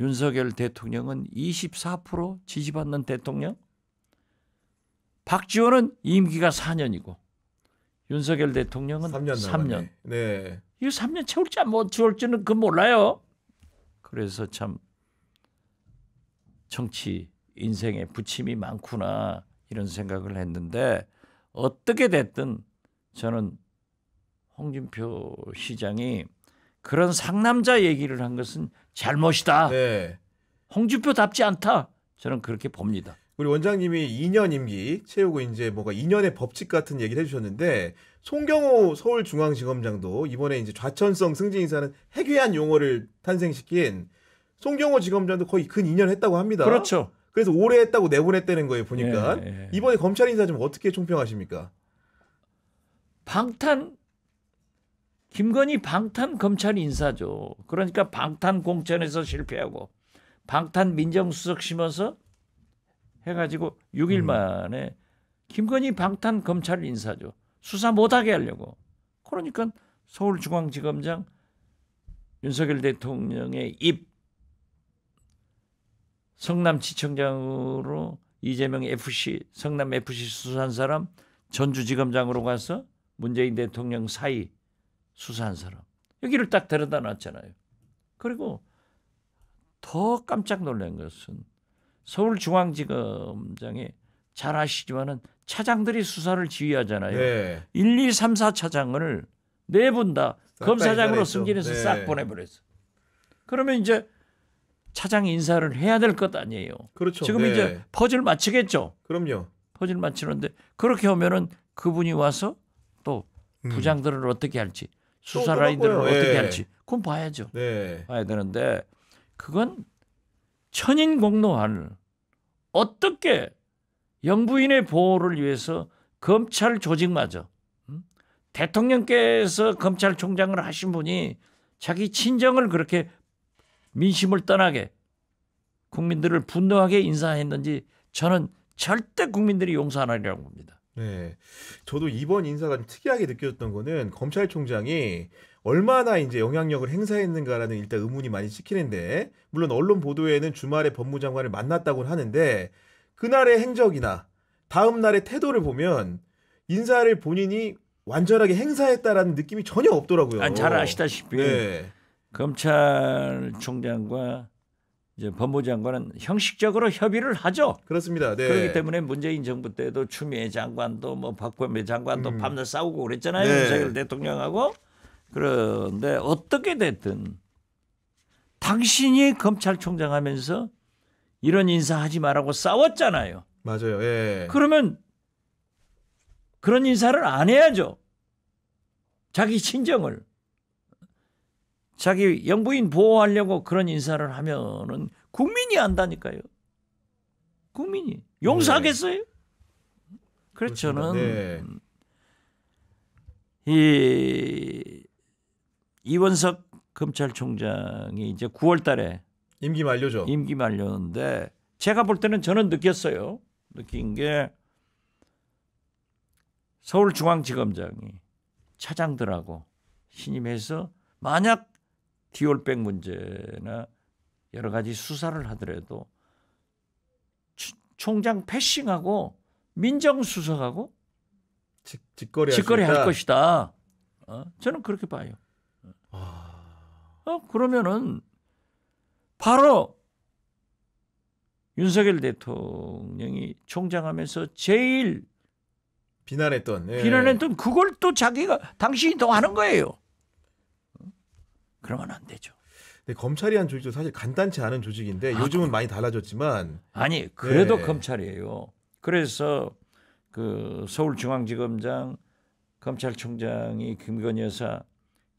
윤석열 대통령은 24% 지지받는 대통령, 박지원은 임기가 4년이고 윤석열 대통령은 3년. 3년. 네. 이 3년 채울지 안 뭐 채울지는 그 몰라요. 그래서 참 정치 인생에 부침이 많구나 이런 생각을 했는데 어떻게 됐든 저는 홍준표 시장이 그런 상남자 얘기를 한 것은 잘못이다. 네. 홍준표답지 않다. 저는 그렇게 봅니다. 우리 원장님이 2년 임기 채우고 이제 뭔가 2년의 법칙 같은 얘기를 해주셨는데 송경호 서울중앙지검장도 이번에 이제 좌천성 승진이사는 해괴한 용어를 탄생시킨 송경호 지검장도 거의 근 2년 했다고 합니다. 그렇죠. 그래서 오래 했다고 내보냈다는 거예요 보니까 예, 예. 이번에 검찰 인사 좀 어떻게 총평하십니까? 방탄 김건희 방탄 검찰 인사죠. 그러니까 방탄 공천에서 실패하고 방탄 민정수석 심어서 해가지고 6일 음. 만에 김건희 방탄 검찰 인사죠. 수사 못하게 하려고. 그러니까 서울중앙지검장 윤석열 대통령의 입 성남지청장으로 이재명 FC 성남 FC 수사한 사람 전주지검장으로 가서 문재인 대통령 사이 수사한 사람. 여기를 딱 데려다 놨잖아요. 그리고 더 깜짝 놀란 것은 서울중앙지검장에 잘 아시지만은 차장들이 수사를 지휘하잖아요. 네. 1, 2, 3, 4 차장을 네 분다 검사장으로 승진해서 네. 싹 보내버렸어. 그러면 이제 차장 인사를 해야 될 것 아니에요. 그렇죠. 지금 네. 이제 퍼즐 맞추겠죠. 그럼요. 퍼즐 맞추는데 그렇게 오면은 그분이 와서 또 음. 부장들을 음. 어떻게 할지 수사 라인들을 어떻게 할지 그건 봐야죠. 네. 봐야 되는데 그건 천인 공노한 어떻게 영부인의 보호를 위해서 검찰 조직마저 음? 대통령께서 검찰총장을 하신 분이 자기 친정을 그렇게 민심을 떠나게 국민들을 분노하게 인사했는지 저는 절대 국민들이 용서 안 하리라고 봅니다. 네. 저도 이번 인사가 좀 특이하게 느껴졌던 거는 검찰총장이 얼마나 이제 영향력을 행사했는가라는 일단 의문이 많이 찍히는데 물론 언론 보도에는 주말에 법무장관을 만났다고 하는데 그날의 행적이나 다음 날의 태도를 보면 인사를 본인이 완전하게 행사했다라는 느낌이 전혀 없더라고요. 아, 잘 아시다시피 네. 검찰총장과 이제 법무부 장관은 형식적으로 협의를 하죠. 그렇습니다. 네. 그렇기 때문에 문재인 정부 때도 추미애 장관도 뭐 박범계 장관도 음. 밤낮 싸우고 그랬잖아요. 네. 윤석열 대통령하고. 그런데 어떻게 됐든 당신이 검찰총장 하면서 이런 인사하지 말라고 싸웠잖아요. 맞아요. 예. 그러면 그런 인사를 안 해야죠. 자기 친정을. 자기 영부인 보호하려고 그런 인사를 하면은 국민이 안다니까요. 국민이 용서하겠어요? 네. 그래서 그렇죠, 저는 네. 이 이원석 검찰총장이 이제 9월달에 임기 만료죠. 임기 만료인데 제가 볼 때는 저는 느꼈어요. 느낀 게 서울중앙지검장이 차장들하고 신임해서 만약 디올백 문제나 여러 가지 수사를 하더라도 총장 패싱하고 민정수석하고 직, 거래거래할 것이다. 어? 저는 그렇게 봐요. 어, 그러면은 바로 윤석열 대통령이 총장하면서 제일 비난했던 예. 비난했던 그걸 또 자기가 당신이 더 하는 거예요. 그러면 안 되죠. 네, 검찰이 한 조직도 사실 간단치 않은 조직인데 아, 요즘은 많이 달라졌지만 아니 그래도 네. 검찰이에요. 그래서 그 서울중앙지검장 검찰총장이 김건 여사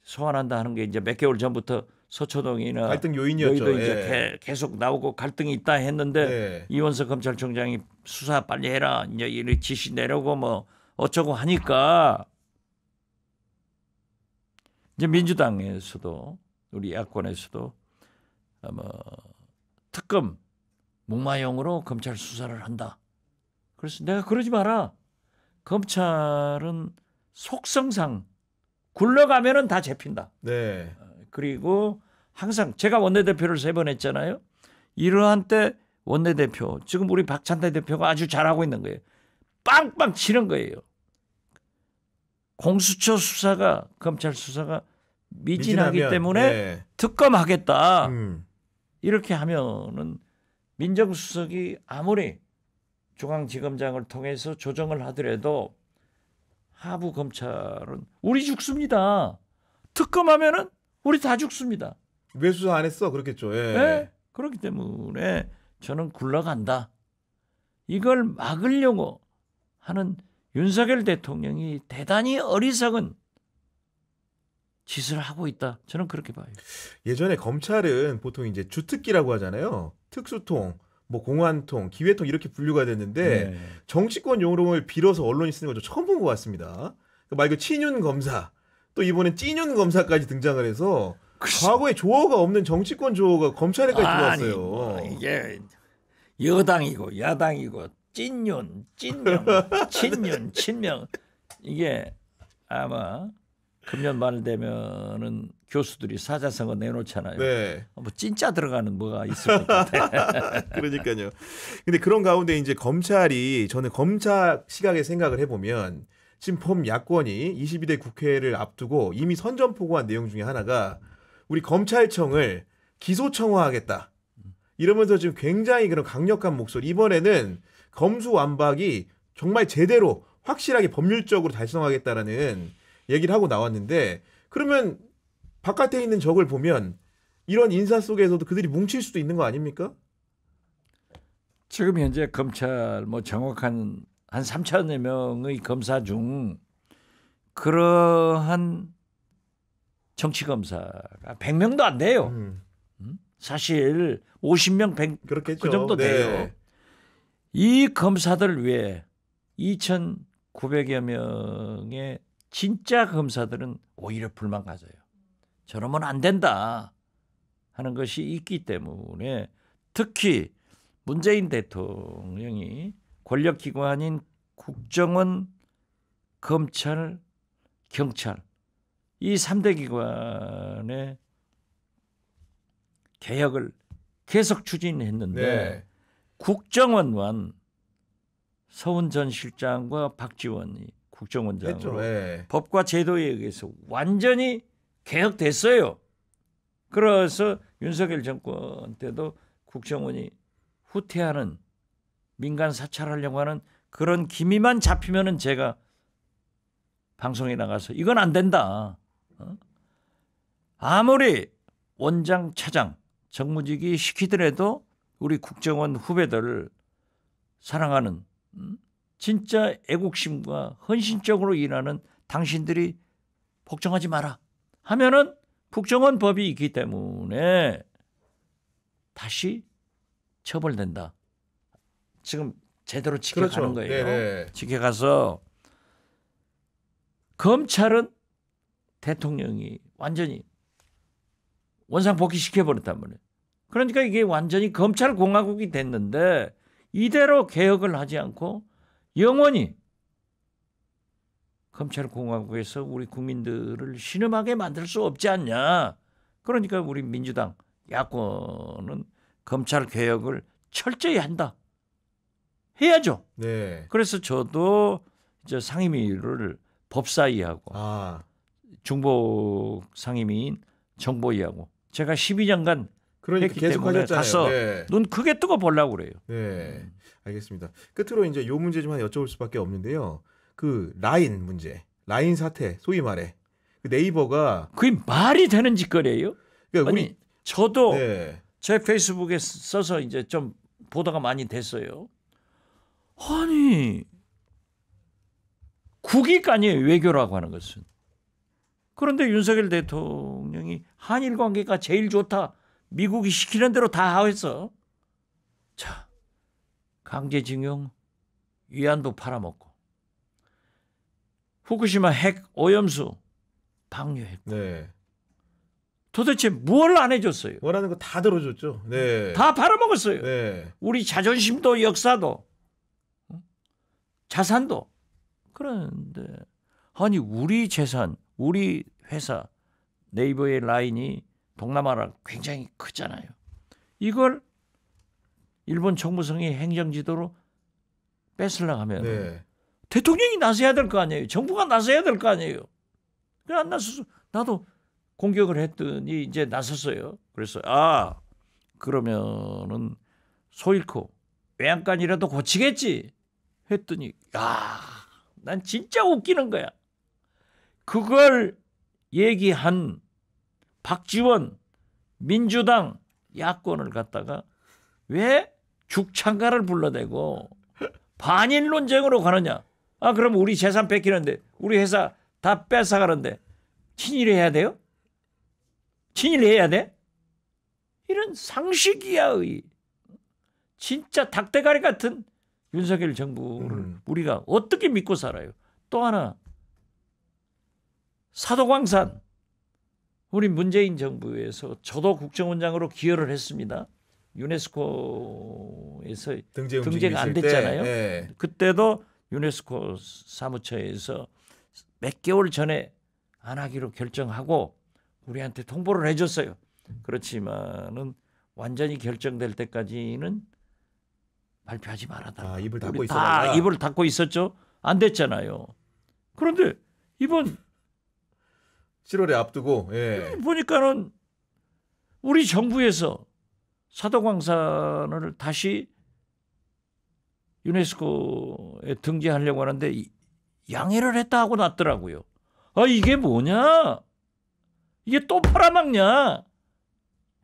소환한다 하는 게 이제 몇 개월 전부터 서초동이나 갈등 요인이었죠. 여의도 이제 예. 계속 나오고 갈등이 있다 했는데 예. 이원석 검찰총장이 수사 빨리 해라 이제 이런 지시 내려고 뭐 어쩌고 하니까 이제 민주당에서도 우리 야권에서도 어, 뭐 특검 목마용으로 검찰 수사를 한다. 그래서 내가 그러지 마라. 검찰은 속성상 굴러가면은 다 잡힌다. 네. 어, 그리고 항상 제가 원내대표를 세 번 했잖아요. 이러한 때 원내대표 지금 우리 박찬대 대표가 아주 잘하고 있는 거예요. 빵빵 치는 거예요. 공수처 수사가 검찰 수사가 미진하기 미진하면, 때문에 네. 특검하겠다. 음. 이렇게 하면은 민정수석이 아무리 중앙지검장을 통해서 조정을 하더라도 하부 검찰은 우리 죽습니다. 특검하면은 우리 다 죽습니다. 왜 수사 안 했어? 그렇겠죠. 예. 네? 그렇기 때문에 저는 굴러간다. 이걸 막으려고 하는 윤석열 대통령이 대단히 어리석은 짓을 하고 있다. 저는 그렇게 봐요. 예전에 검찰은 보통 이제 주특기라고 하잖아요. 특수통, 뭐 공안통, 기회통 이렇게 분류가 됐는데 네. 정치권 용어를 빌어서 언론이 쓰는 거죠. 처음 본 것 같습니다. 그러니까 말그 친윤 검사, 또 이번엔 찐윤 검사까지 등장을 해서 그치. 과거에 조어가 없는 정치권 조어가 검찰에까지 아니, 들어왔어요. 뭐 이게 여당이고 야당이고 찐윤, 찐명, [LAUGHS] 친윤, 친명 이게 아마 금년 말 되면은 교수들이 사자성어 내놓잖아요. 네. 어, 뭐 진짜 들어가는 뭐가 있습니까? 을 [LAUGHS] 그러니까요. 근데 그런 가운데 이제 검찰이 저는 검찰 시각에 생각을 해보면 지금 범 야권이 22대 국회를 앞두고 이미 선전포고한 내용 중에 하나가 우리 검찰청을 기소청화하겠다. 이러면서 지금 굉장히 그런 강력한 목소리. 이번에는 검수완박이 정말 제대로 확실하게 법률적으로 달성하겠다라는 얘기를 하고 나왔는데 그러면 바깥에 있는 적을 보면 이런 인사 속에서도 그들이 뭉칠 수도 있는 거 아닙니까? 지금 현재 검찰 뭐 정확한 한 3천여 명의 검사 중 그러한 정치 검사가 100명도 안 돼요. 음. 음? 사실 50명 100, 그렇겠죠. 그 정도 네. 돼요. 이 검사들을 위해 2,900여 명의 진짜 검사들은 오히려 불만 가져요. 저러면 안 된다 하는 것이 있기 때문에 특히 문재인 대통령이 권력기관인 국정원, 검찰, 경찰 이 3대 기관의 개혁을 계속 추진했는데 네. 국정원만 서훈 전 실장과 박지원이 국정원장으로 예. 법과 제도에 의해서 완전히 개혁됐어요. 그래서 윤석열 정권 때도 국정원이 후퇴하는 민간 사찰하려고 하는 그런 기미만 잡히면은 제가 방송에 나가서 이건 안 된다. 어? 아무리 원장 차장 정무직이 시키더라도 우리 국정원 후배들 사랑하는 음? 진짜 애국심과 헌신적으로 일하는 당신들이 복종하지 마라 하면은 북정원 법이 있기 때문에 다시 처벌된다. 지금 제대로 지켜가는 그렇죠. 거예요. 네네. 지켜가서 검찰은 대통령이 완전히 원상 복귀시켜 버렸단 말이에요. 그러니까 이게 완전히 검찰 공화국이 됐는데 이대로 개혁을 하지 않고 영원히 검찰공화국에서 우리 국민들을 신음하게 만들 수 없지 않냐. 그러니까 우리 민주당 야권은 검찰 개혁을 철저히 한다. 해야죠. 네. 그래서 저도 이제 상임위를 법사위하고 아. 중복 상임위인 정보위하고 제가 12년간 그러니까 했기 때문에 하셨잖아요. 가서 네. 눈 크게 뜨고 보려고 그래요. 네. 알겠습니다. 끝으로 이제 요 문제 좀 하나 여쭤볼 수밖에 없는데요. 그 라인 문제, 라인 사태, 소위 말해 그 네이버가 그게 말이 되는 짓거리예요? 그러니까 아니 우리, 저도 네. 제 페이스북에 써서 이제 좀 보다가 많이 됐어요. 아니 국익 아니에요 외교라고 하는 것은. 그런데 윤석열 대통령이 한일 관계가 제일 좋다. 미국이 시키는 대로 다하고있어 자, 강제징용, 위안부 팔아먹고 후쿠시마 핵 오염수 방류했고 네. 도대체 무엇안 해줬어요? 원하는 거 다 들어줬죠. 네. 다 팔아먹었어요. 네. 우리 자존심도 역사도 자산도 그런데 아니 우리 재산, 우리 회사 네이버의 라인이 동남아랑 굉장히 크잖아요. 이걸 일본 정부성이 행정지도로 뺏으려 고 하면 네. 대통령이 나서야 될 거 아니에요. 정부가 나서야 될 거 아니에요. 그래 안 나서서 나도 공격을 했더니 이제 나섰어요. 그래서 아 그러면은 소 잃고 외양간이라도 고치겠지 했더니 야난 진짜 웃기는 거야. 그걸 얘기한 박지원 민주당 야권을 갖다가 왜 죽창가를 불러대고 반인 논쟁으로 가느냐? 아, 그럼 우리 재산 뺏기는데 우리 회사 다 뺏어 가는데 친일해야 돼요? 친일해야 돼? 이런 상식이야의 진짜 닭대가리 같은 윤석열 정부를 음. 우리가 어떻게 믿고 살아요? 또 하나 사도광산 우리 문재인 정부에서 저도 국정원장으로 기여를 했습니다. 유네스코에서 등재가 안 됐잖아요. 네. 그때도 유네스코 사무처에서 몇 개월 전에 안 하기로 결정하고 우리한테 통보를 해줬어요. 그렇지만은 완전히 결정될 때까지는 발표하지 말아다라 아, 입을 닫고 있었다. 입을 닫고 있었죠. 안 됐잖아요. 그런데 이번 7월에 앞두고 예. 음, 보니까는 우리 정부에서 사도광산을 다시 유네스코에 등재하려고 하는데 양해를 했다 하고 났더라고요. 아 이게 뭐냐? 이게 또 팔아먹냐?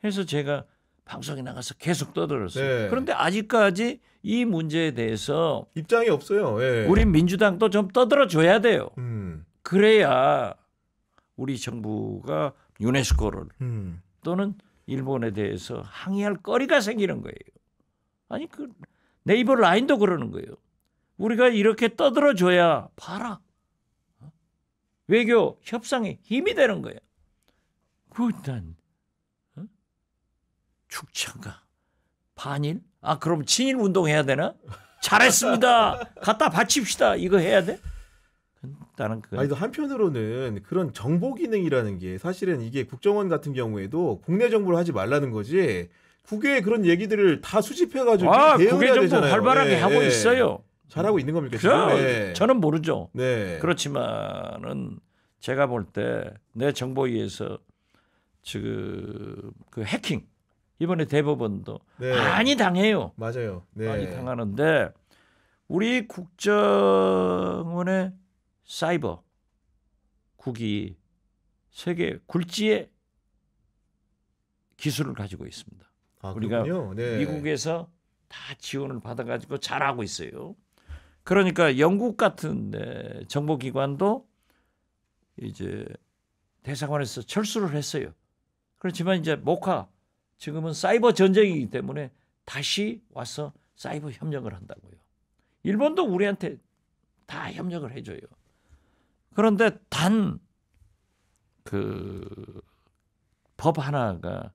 해서 제가 방송에 나가서 계속 떠들었어요. 네. 그런데 아직까지 이 문제에 대해서 입장이 없어요. 예. 우리 민주당도 좀 떠들어 줘야 돼요. 음. 그래야 우리 정부가 유네스코를 음. 또는 일본에 대해서 항의할 거리가 생기는 거예요. 아니 그 네이버 라인도 그러는 거예요. 우리가 이렇게 떠들어 줘야 봐라. 외교 협상에 힘이 되는 거예 그난 어? 축창가 반일? 아 그럼 친일 운동해야 되나? 잘했습니다. 갖다 바칩시다. 이거 해야 돼? 싶다는 그. 아니, 그 한편으로는 그런 정보 기능이라는 게 사실은 이게 국정원 같은 경우에도 국내 정보를 하지 말라는 거지 국외에 그런 얘기들을 다 수집해가지고 아, 국외 정보 되잖아요. 활발하게 예, 하고 예. 있어요. 잘하고 있는 겁니까? 그럼 네. 저는 모르죠. 네. 그렇지만은 제가 볼 때 내 정보에 위서 지금 그 해킹 이번에 대법원도 네. 많이 당해요. 맞아요. 네. 많이 당하는데 우리 국정원의 사이버 국이 세계 굴지의 기술을 가지고 있습니다. 아, 우리가 네. 미국에서 다 지원을 받아가지고 잘하고 있어요. 그러니까 영국 같은 네, 정보기관도 이제 대사관에서 철수를 했어요. 그렇지만 이제 모카 지금은 사이버 전쟁이기 때문에 다시 와서 사이버 협력을 한다고요. 일본도 우리한테 다 협력을 해줘요. 그런데 단 그 법 하나가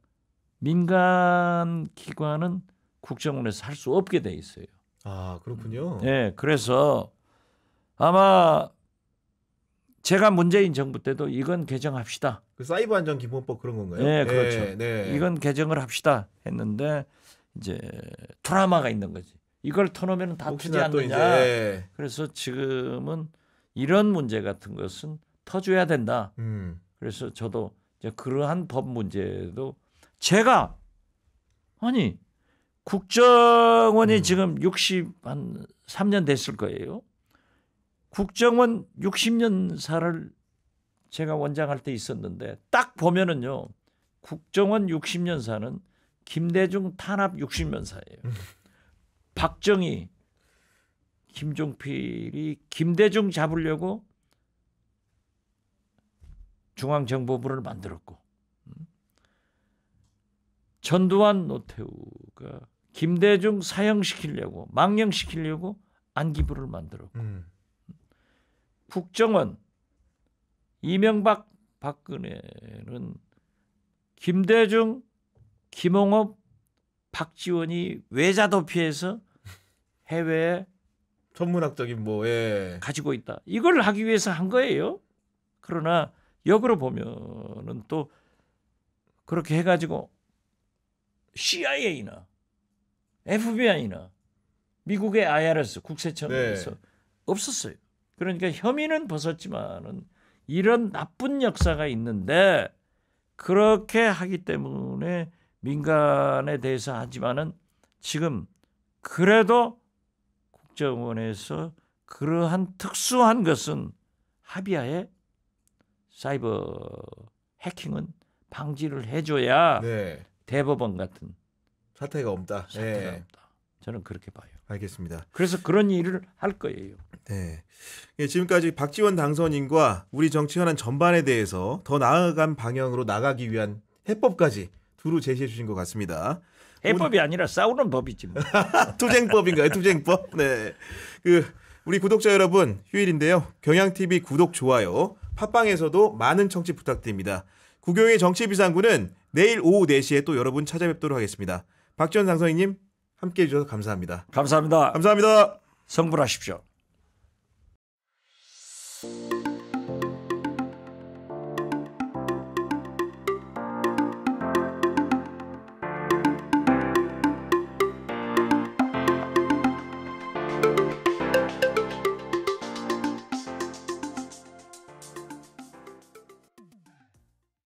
민간 기관은 국정원에서 할 수 없게 돼 있어요. 아 그렇군요. 예, 네, 그래서 아마 제가 문재인 정부 때도 이건 개정합시다. 그 사이버 안전 기본법 그런 건가요? 예, 네, 그렇죠. 네, 네. 이건 개정을 합시다 했는데 이제 트라마가 있는 거지. 이걸 터놓으면 다 투지 않느냐. 예. 그래서 지금은 이런 문제 같은 것은 터줘야 된다. 음. 그래서 저도 이제 그러한 법 문제도 제가 아니 국정원이 음. 지금 60 한 3년 됐을 거예요. 국정원 60년사를 제가 원장할 때 있었는데 딱 보면은요. 국정원 60년사는 김대중 탄압 60년사예요. 음. 박정희 김종필이 김대중 잡으려고 중앙정보부를 만들었고 전두환 노태우가 김대중 사형시키려고 망령시키려고 안기부를 만들었고 음. 국정원 이명박 박근혜는 김대중 김홍업 박지원이 외자 도피해서 해외에 천문학적인 뭐 예. 가지고 있다. 이걸 하기 위해서 한 거예요. 그러나 역으로 보면은 또 그렇게 해가지고 CIA나 FBI나 미국의 IRS 국세청에서 네. 없었어요. 그러니까 혐의는 벗었지만은 이런 나쁜 역사가 있는데 그렇게 하기 때문에 민간에 대해서 하지만은 지금 그래도 국정원에서 그러한 특수한 것은 합의하에 사이버 해킹은 방지를 해줘야 네. 대법원 같은 사태가 없다. 예. 사태가 네. 없다. 저는 그렇게 봐요. 알겠습니다. 그래서 그런 일을 할 거예요. 네. 예, 지금까지 박지원 당선인과 우리 정치 현안 전반에 대해서 더 나아간 방향으로 나가기 위한 해법까지 두루 제시해 주신 것 같습니다. 해법이 아니라 싸우는 법이지. 뭐. [LAUGHS] 투쟁법인가요? 투쟁법? 네. 그 우리 구독자 여러분 휴일인데요. 경향 TV 구독 좋아요. 팟빵에서도 많은 청취 부탁드립니다. 국영의 정치 비상구는 내일 오후 4시에 또 여러분 찾아뵙도록 하겠습니다. 박지원 상선생님 함께 해주셔서 감사합니다. 감사합니다. 감사합니다. 성불하십시오.